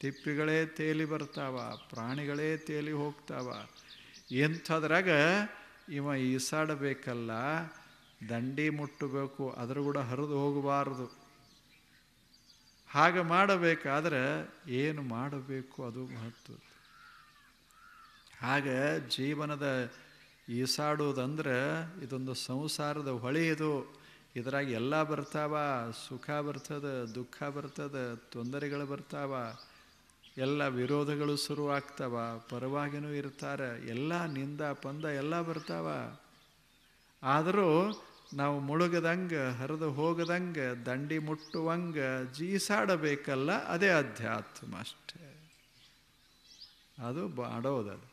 ತಿಪ್ಪಿಗಳೇ ತೇಲಿ ಬರ್ತಾವ ಪ್ರಾಣಿಗಳೇ ತೇಲಿ ಹೋಗ್ತಾವ ಎಂಥದ್ರಾಗ ಇವ ಈಸಾಡಬೇಕಲ್ಲ ದಂಡಿ ಮುಟ್ಟಬೇಕು ಅದರ ಕೂಡ ಹರಿದು ಹೋಗಬಾರದು ಹಾಗೆ ಮಾಡಬೇಕಾದ್ರೆ ಏನು ಮಾಡಬೇಕು ಅದು ಮಹತ್ವ ಹಾಗೆ ಜೀವನದ ಈಸಾಡುವುದಂದ್ರೆ ಇದೊಂದು ಸಂಸಾರದ ಹೊಳೆ ಇದು ಇದ್ರಾಗ ಎಲ್ಲ ಬರ್ತಾವ ಸುಖ ಬರ್ತದೆ ದುಃಖ ಬರ್ತದೆ ತೊಂದರೆಗಳು ಬರ್ತಾವ ಎಲ್ಲ ವಿರೋಧಗಳು ಶುರುವಾಗ್ತವ ಪರವಾಗಿನೂ ಇರ್ತಾರೆ ಎಲ್ಲ ನಿಂದ ಪಂದ ಎಲ್ಲ ಬರ್ತಾವ ಆದರೂ ನಾವು ಮುಳುಗದಂಗೆ ಹರಿದು ಹೋಗದಂಗೆ ದಂಡಿ ಮುಟ್ಟುವಂಗೆ ಜೀಸಾಡಬೇಕಲ್ಲ ಅದೇ ಅಧ್ಯಾತ್ಮ ಅಷ್ಟೇ ಅದು ಮಾಡೋದದು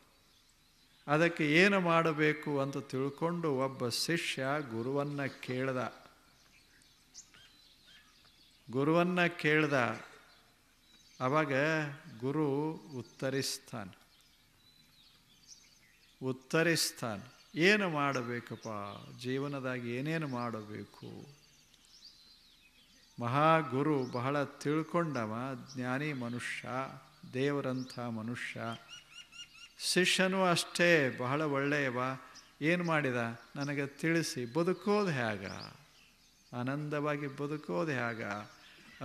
ಅದಕ್ಕೆ ಏನು ಮಾಡಬೇಕು ಅಂತ ತಿಳ್ಕೊಂಡು ಒಬ್ಬ ಶಿಷ್ಯ ಗುರುವನ್ನ ಕೇಳ್ದ ಗುರುವನ್ನು ಕೇಳ್ದ ಆವಾಗ ಗುರು ಉತ್ತರಿಸ್ತಾನೆ ಉತ್ತರಿಸ್ತಾನೆ ಏನು ಮಾಡಬೇಕಪ್ಪ ಜೀವನದಾಗ ಏನೇನು ಮಾಡಬೇಕು ಮಹಾಗುರು ಬಹಳ ತಿಳ್ಕೊಂಡವ ಜ್ಞಾನಿ ಮನುಷ್ಯ ದೇವರಂಥ ಮನುಷ್ಯ ಶಿಷ್ಯನೂ ಅಷ್ಟೇ ಬಹಳ ಒಳ್ಳೆಯವ ಏನು ಮಾಡಿದ ನನಗೆ ತಿಳಿಸಿ ಬದುಕೋದು ಹೇಗ ಆನಂದವಾಗಿ ಬದುಕೋದು ಹೇಗ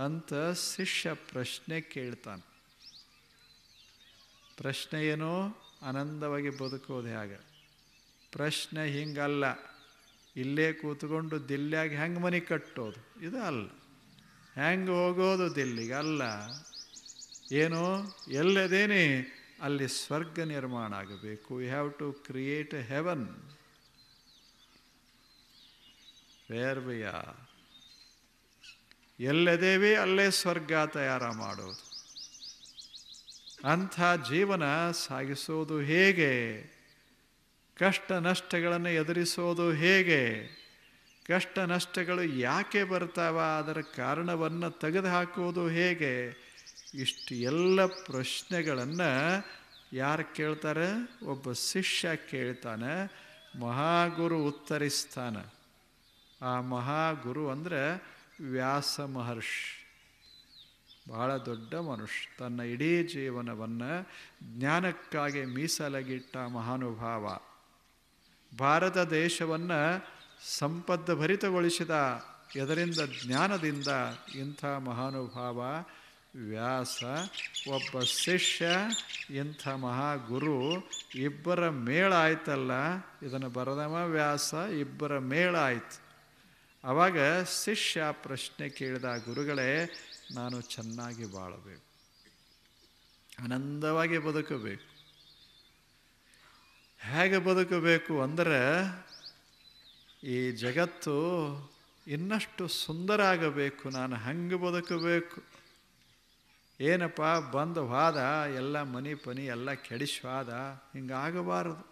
ಅಂತ ಶಿಷ್ಯ ಪ್ರಶ್ನೆ ಕೇಳ್ತಾನೆ ಪ್ರಶ್ನೆ ಏನೋ ಆನಂದವಾಗಿ ಬದುಕೋದು ಹೇಗೆ ಪ್ರಶ್ನೆ ಹಿಂಗಲ್ಲ ಇಲ್ಲೇ ಕೂತ್ಕೊಂಡು ದಿಲ್ಲಿಯಾಗಿ ಹೆಂಗೆ ಮನೆ ಕಟ್ಟೋದು ಇದು ಅಲ್ಲ ಹೆಂಗೆ ಹೋಗೋದು ದಿಲ್ಲಿಗೆ ಅಲ್ಲ ಏನು ಎಲ್ಲದೇನೆ ಅಲ್ಲಿ ಸ್ವರ್ಗ ನಿರ್ಮಾಣ ಆಗಬೇಕು you have to create heaven where we are ಎಲ್ಲೆದೇವಿ ಅಲ್ಲೇ ಸ್ವರ್ಗ ತಯಾರ ಮಾಡೋದು ಅಂಥ ಜೀವನ ಸಾಗಿಸೋದು ಹೇಗೆ ಕಷ್ಟ ನಷ್ಟಗಳನ್ನು ಎದುರಿಸೋದು ಹೇಗೆ ಕಷ್ಟ ನಷ್ಟಗಳು ಯಾಕೆ ಬರ್ತಾವ ಅದರ ಕಾರಣವನ್ನು ತೆಗೆದುಹಾಕೋದು ಹೇಗೆ ಇಷ್ಟು ಎಲ್ಲ ಪ್ರಶ್ನೆಗಳನ್ನು ಯಾರು ಕೇಳ್ತಾರೆ ಒಬ್ಬ ಶಿಷ್ಯ ಕೇಳ್ತಾನೆ ಮಹಾಗುರು ಉತ್ತರಿಸ್ತಾನೆ ಆ ಮಹಾಗುರು ಅಂದರೆ ವ್ಯಾಸ ಮಹರ್ಷಿ ಬಹಳ ದೊಡ್ಡ ಮನುಷ್ಯ ತನ್ನ ಇಡೀ ಜೀವನವನ್ನು ಜ್ಞಾನಕ್ಕಾಗಿ ಮೀಸಲಗಿಟ್ಟ ಮಹಾನುಭಾವ ಭಾರತ ದೇಶವನ್ನು ಸಂಪದ್ಭರಿತಗೊಳಿಸಿದ ಎದರಿಂದ ಜ್ಞಾನದಿಂದ ಇಂಥ ಮಹಾನುಭಾವ ವ್ಯಾಸ ಒಬ್ಬ ಶಿಷ್ಯ ಇಂಥ ಮಹಾಗುರು ಇಬ್ಬರ ಆಯ್ತಲ್ಲ ಇದನ್ನು ಬರದಮ ವ್ಯಾಸ ಇಬ್ಬರ ಮೇಳ ಆಯ್ತು ಆವಾಗ ಶಿಷ್ಯ ಪ್ರಶ್ನೆ ಕೇಳಿದ ಗುರುಗಳೇ ನಾನು ಚೆನ್ನಾಗಿ ಬಾಳಬೇಕು ಆನಂದವಾಗಿ ಬದುಕಬೇಕು ಹೇಗೆ ಬದುಕಬೇಕು ಅಂದರೆ ಈ ಜಗತ್ತು ಇನ್ನಷ್ಟು ಸುಂದರ ಆಗಬೇಕು ನಾನು ಹಂಗೆ ಬದುಕಬೇಕು ಏನಪ್ಪ ಬಂದು ಹೋದ ಎಲ್ಲ ಮನಿ ಪನಿ ಎಲ್ಲ ಕೆಡಿಸ್ವಾದ ಹಿಂಗಾಗಬಾರದು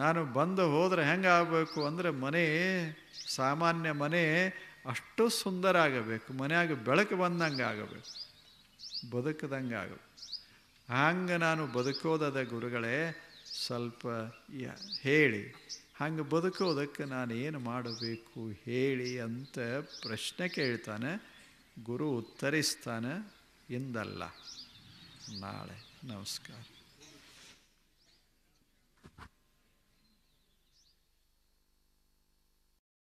ನಾನು ಬಂದು ಹೋದರೆ ಹೆಂಗೆ ಆಗಬೇಕು ಅಂದರೆ ಮನೆ ಸಾಮಾನ್ಯ ಮನೆ ಅಷ್ಟು ಸುಂದರ ಆಗಬೇಕು ಮನೆಯಾಗ ಬೆಳಕು ಬಂದಂಗೆ ಆಗಬೇಕು ಬದುಕದಂಗೆ ಆಗಬೇಕು ಹಂಗೆ ನಾನು ಬದುಕೋದದ ಗುರುಗಳೇ ಸ್ವಲ್ಪ ಹೇಳಿ ಹಂಗೆ ಬದುಕೋದಕ್ಕೆ ನಾನು ಏನು ಮಾಡಬೇಕು ಹೇಳಿ ಅಂತ ಪ್ರಶ್ನೆ ಕೇಳ್ತಾನೆ ಗುರು ಉತ್ತರಿಸ್ತಾನೆ ಎಂದಲ್ಲ ನಾಳೆ ನಮಸ್ಕಾರ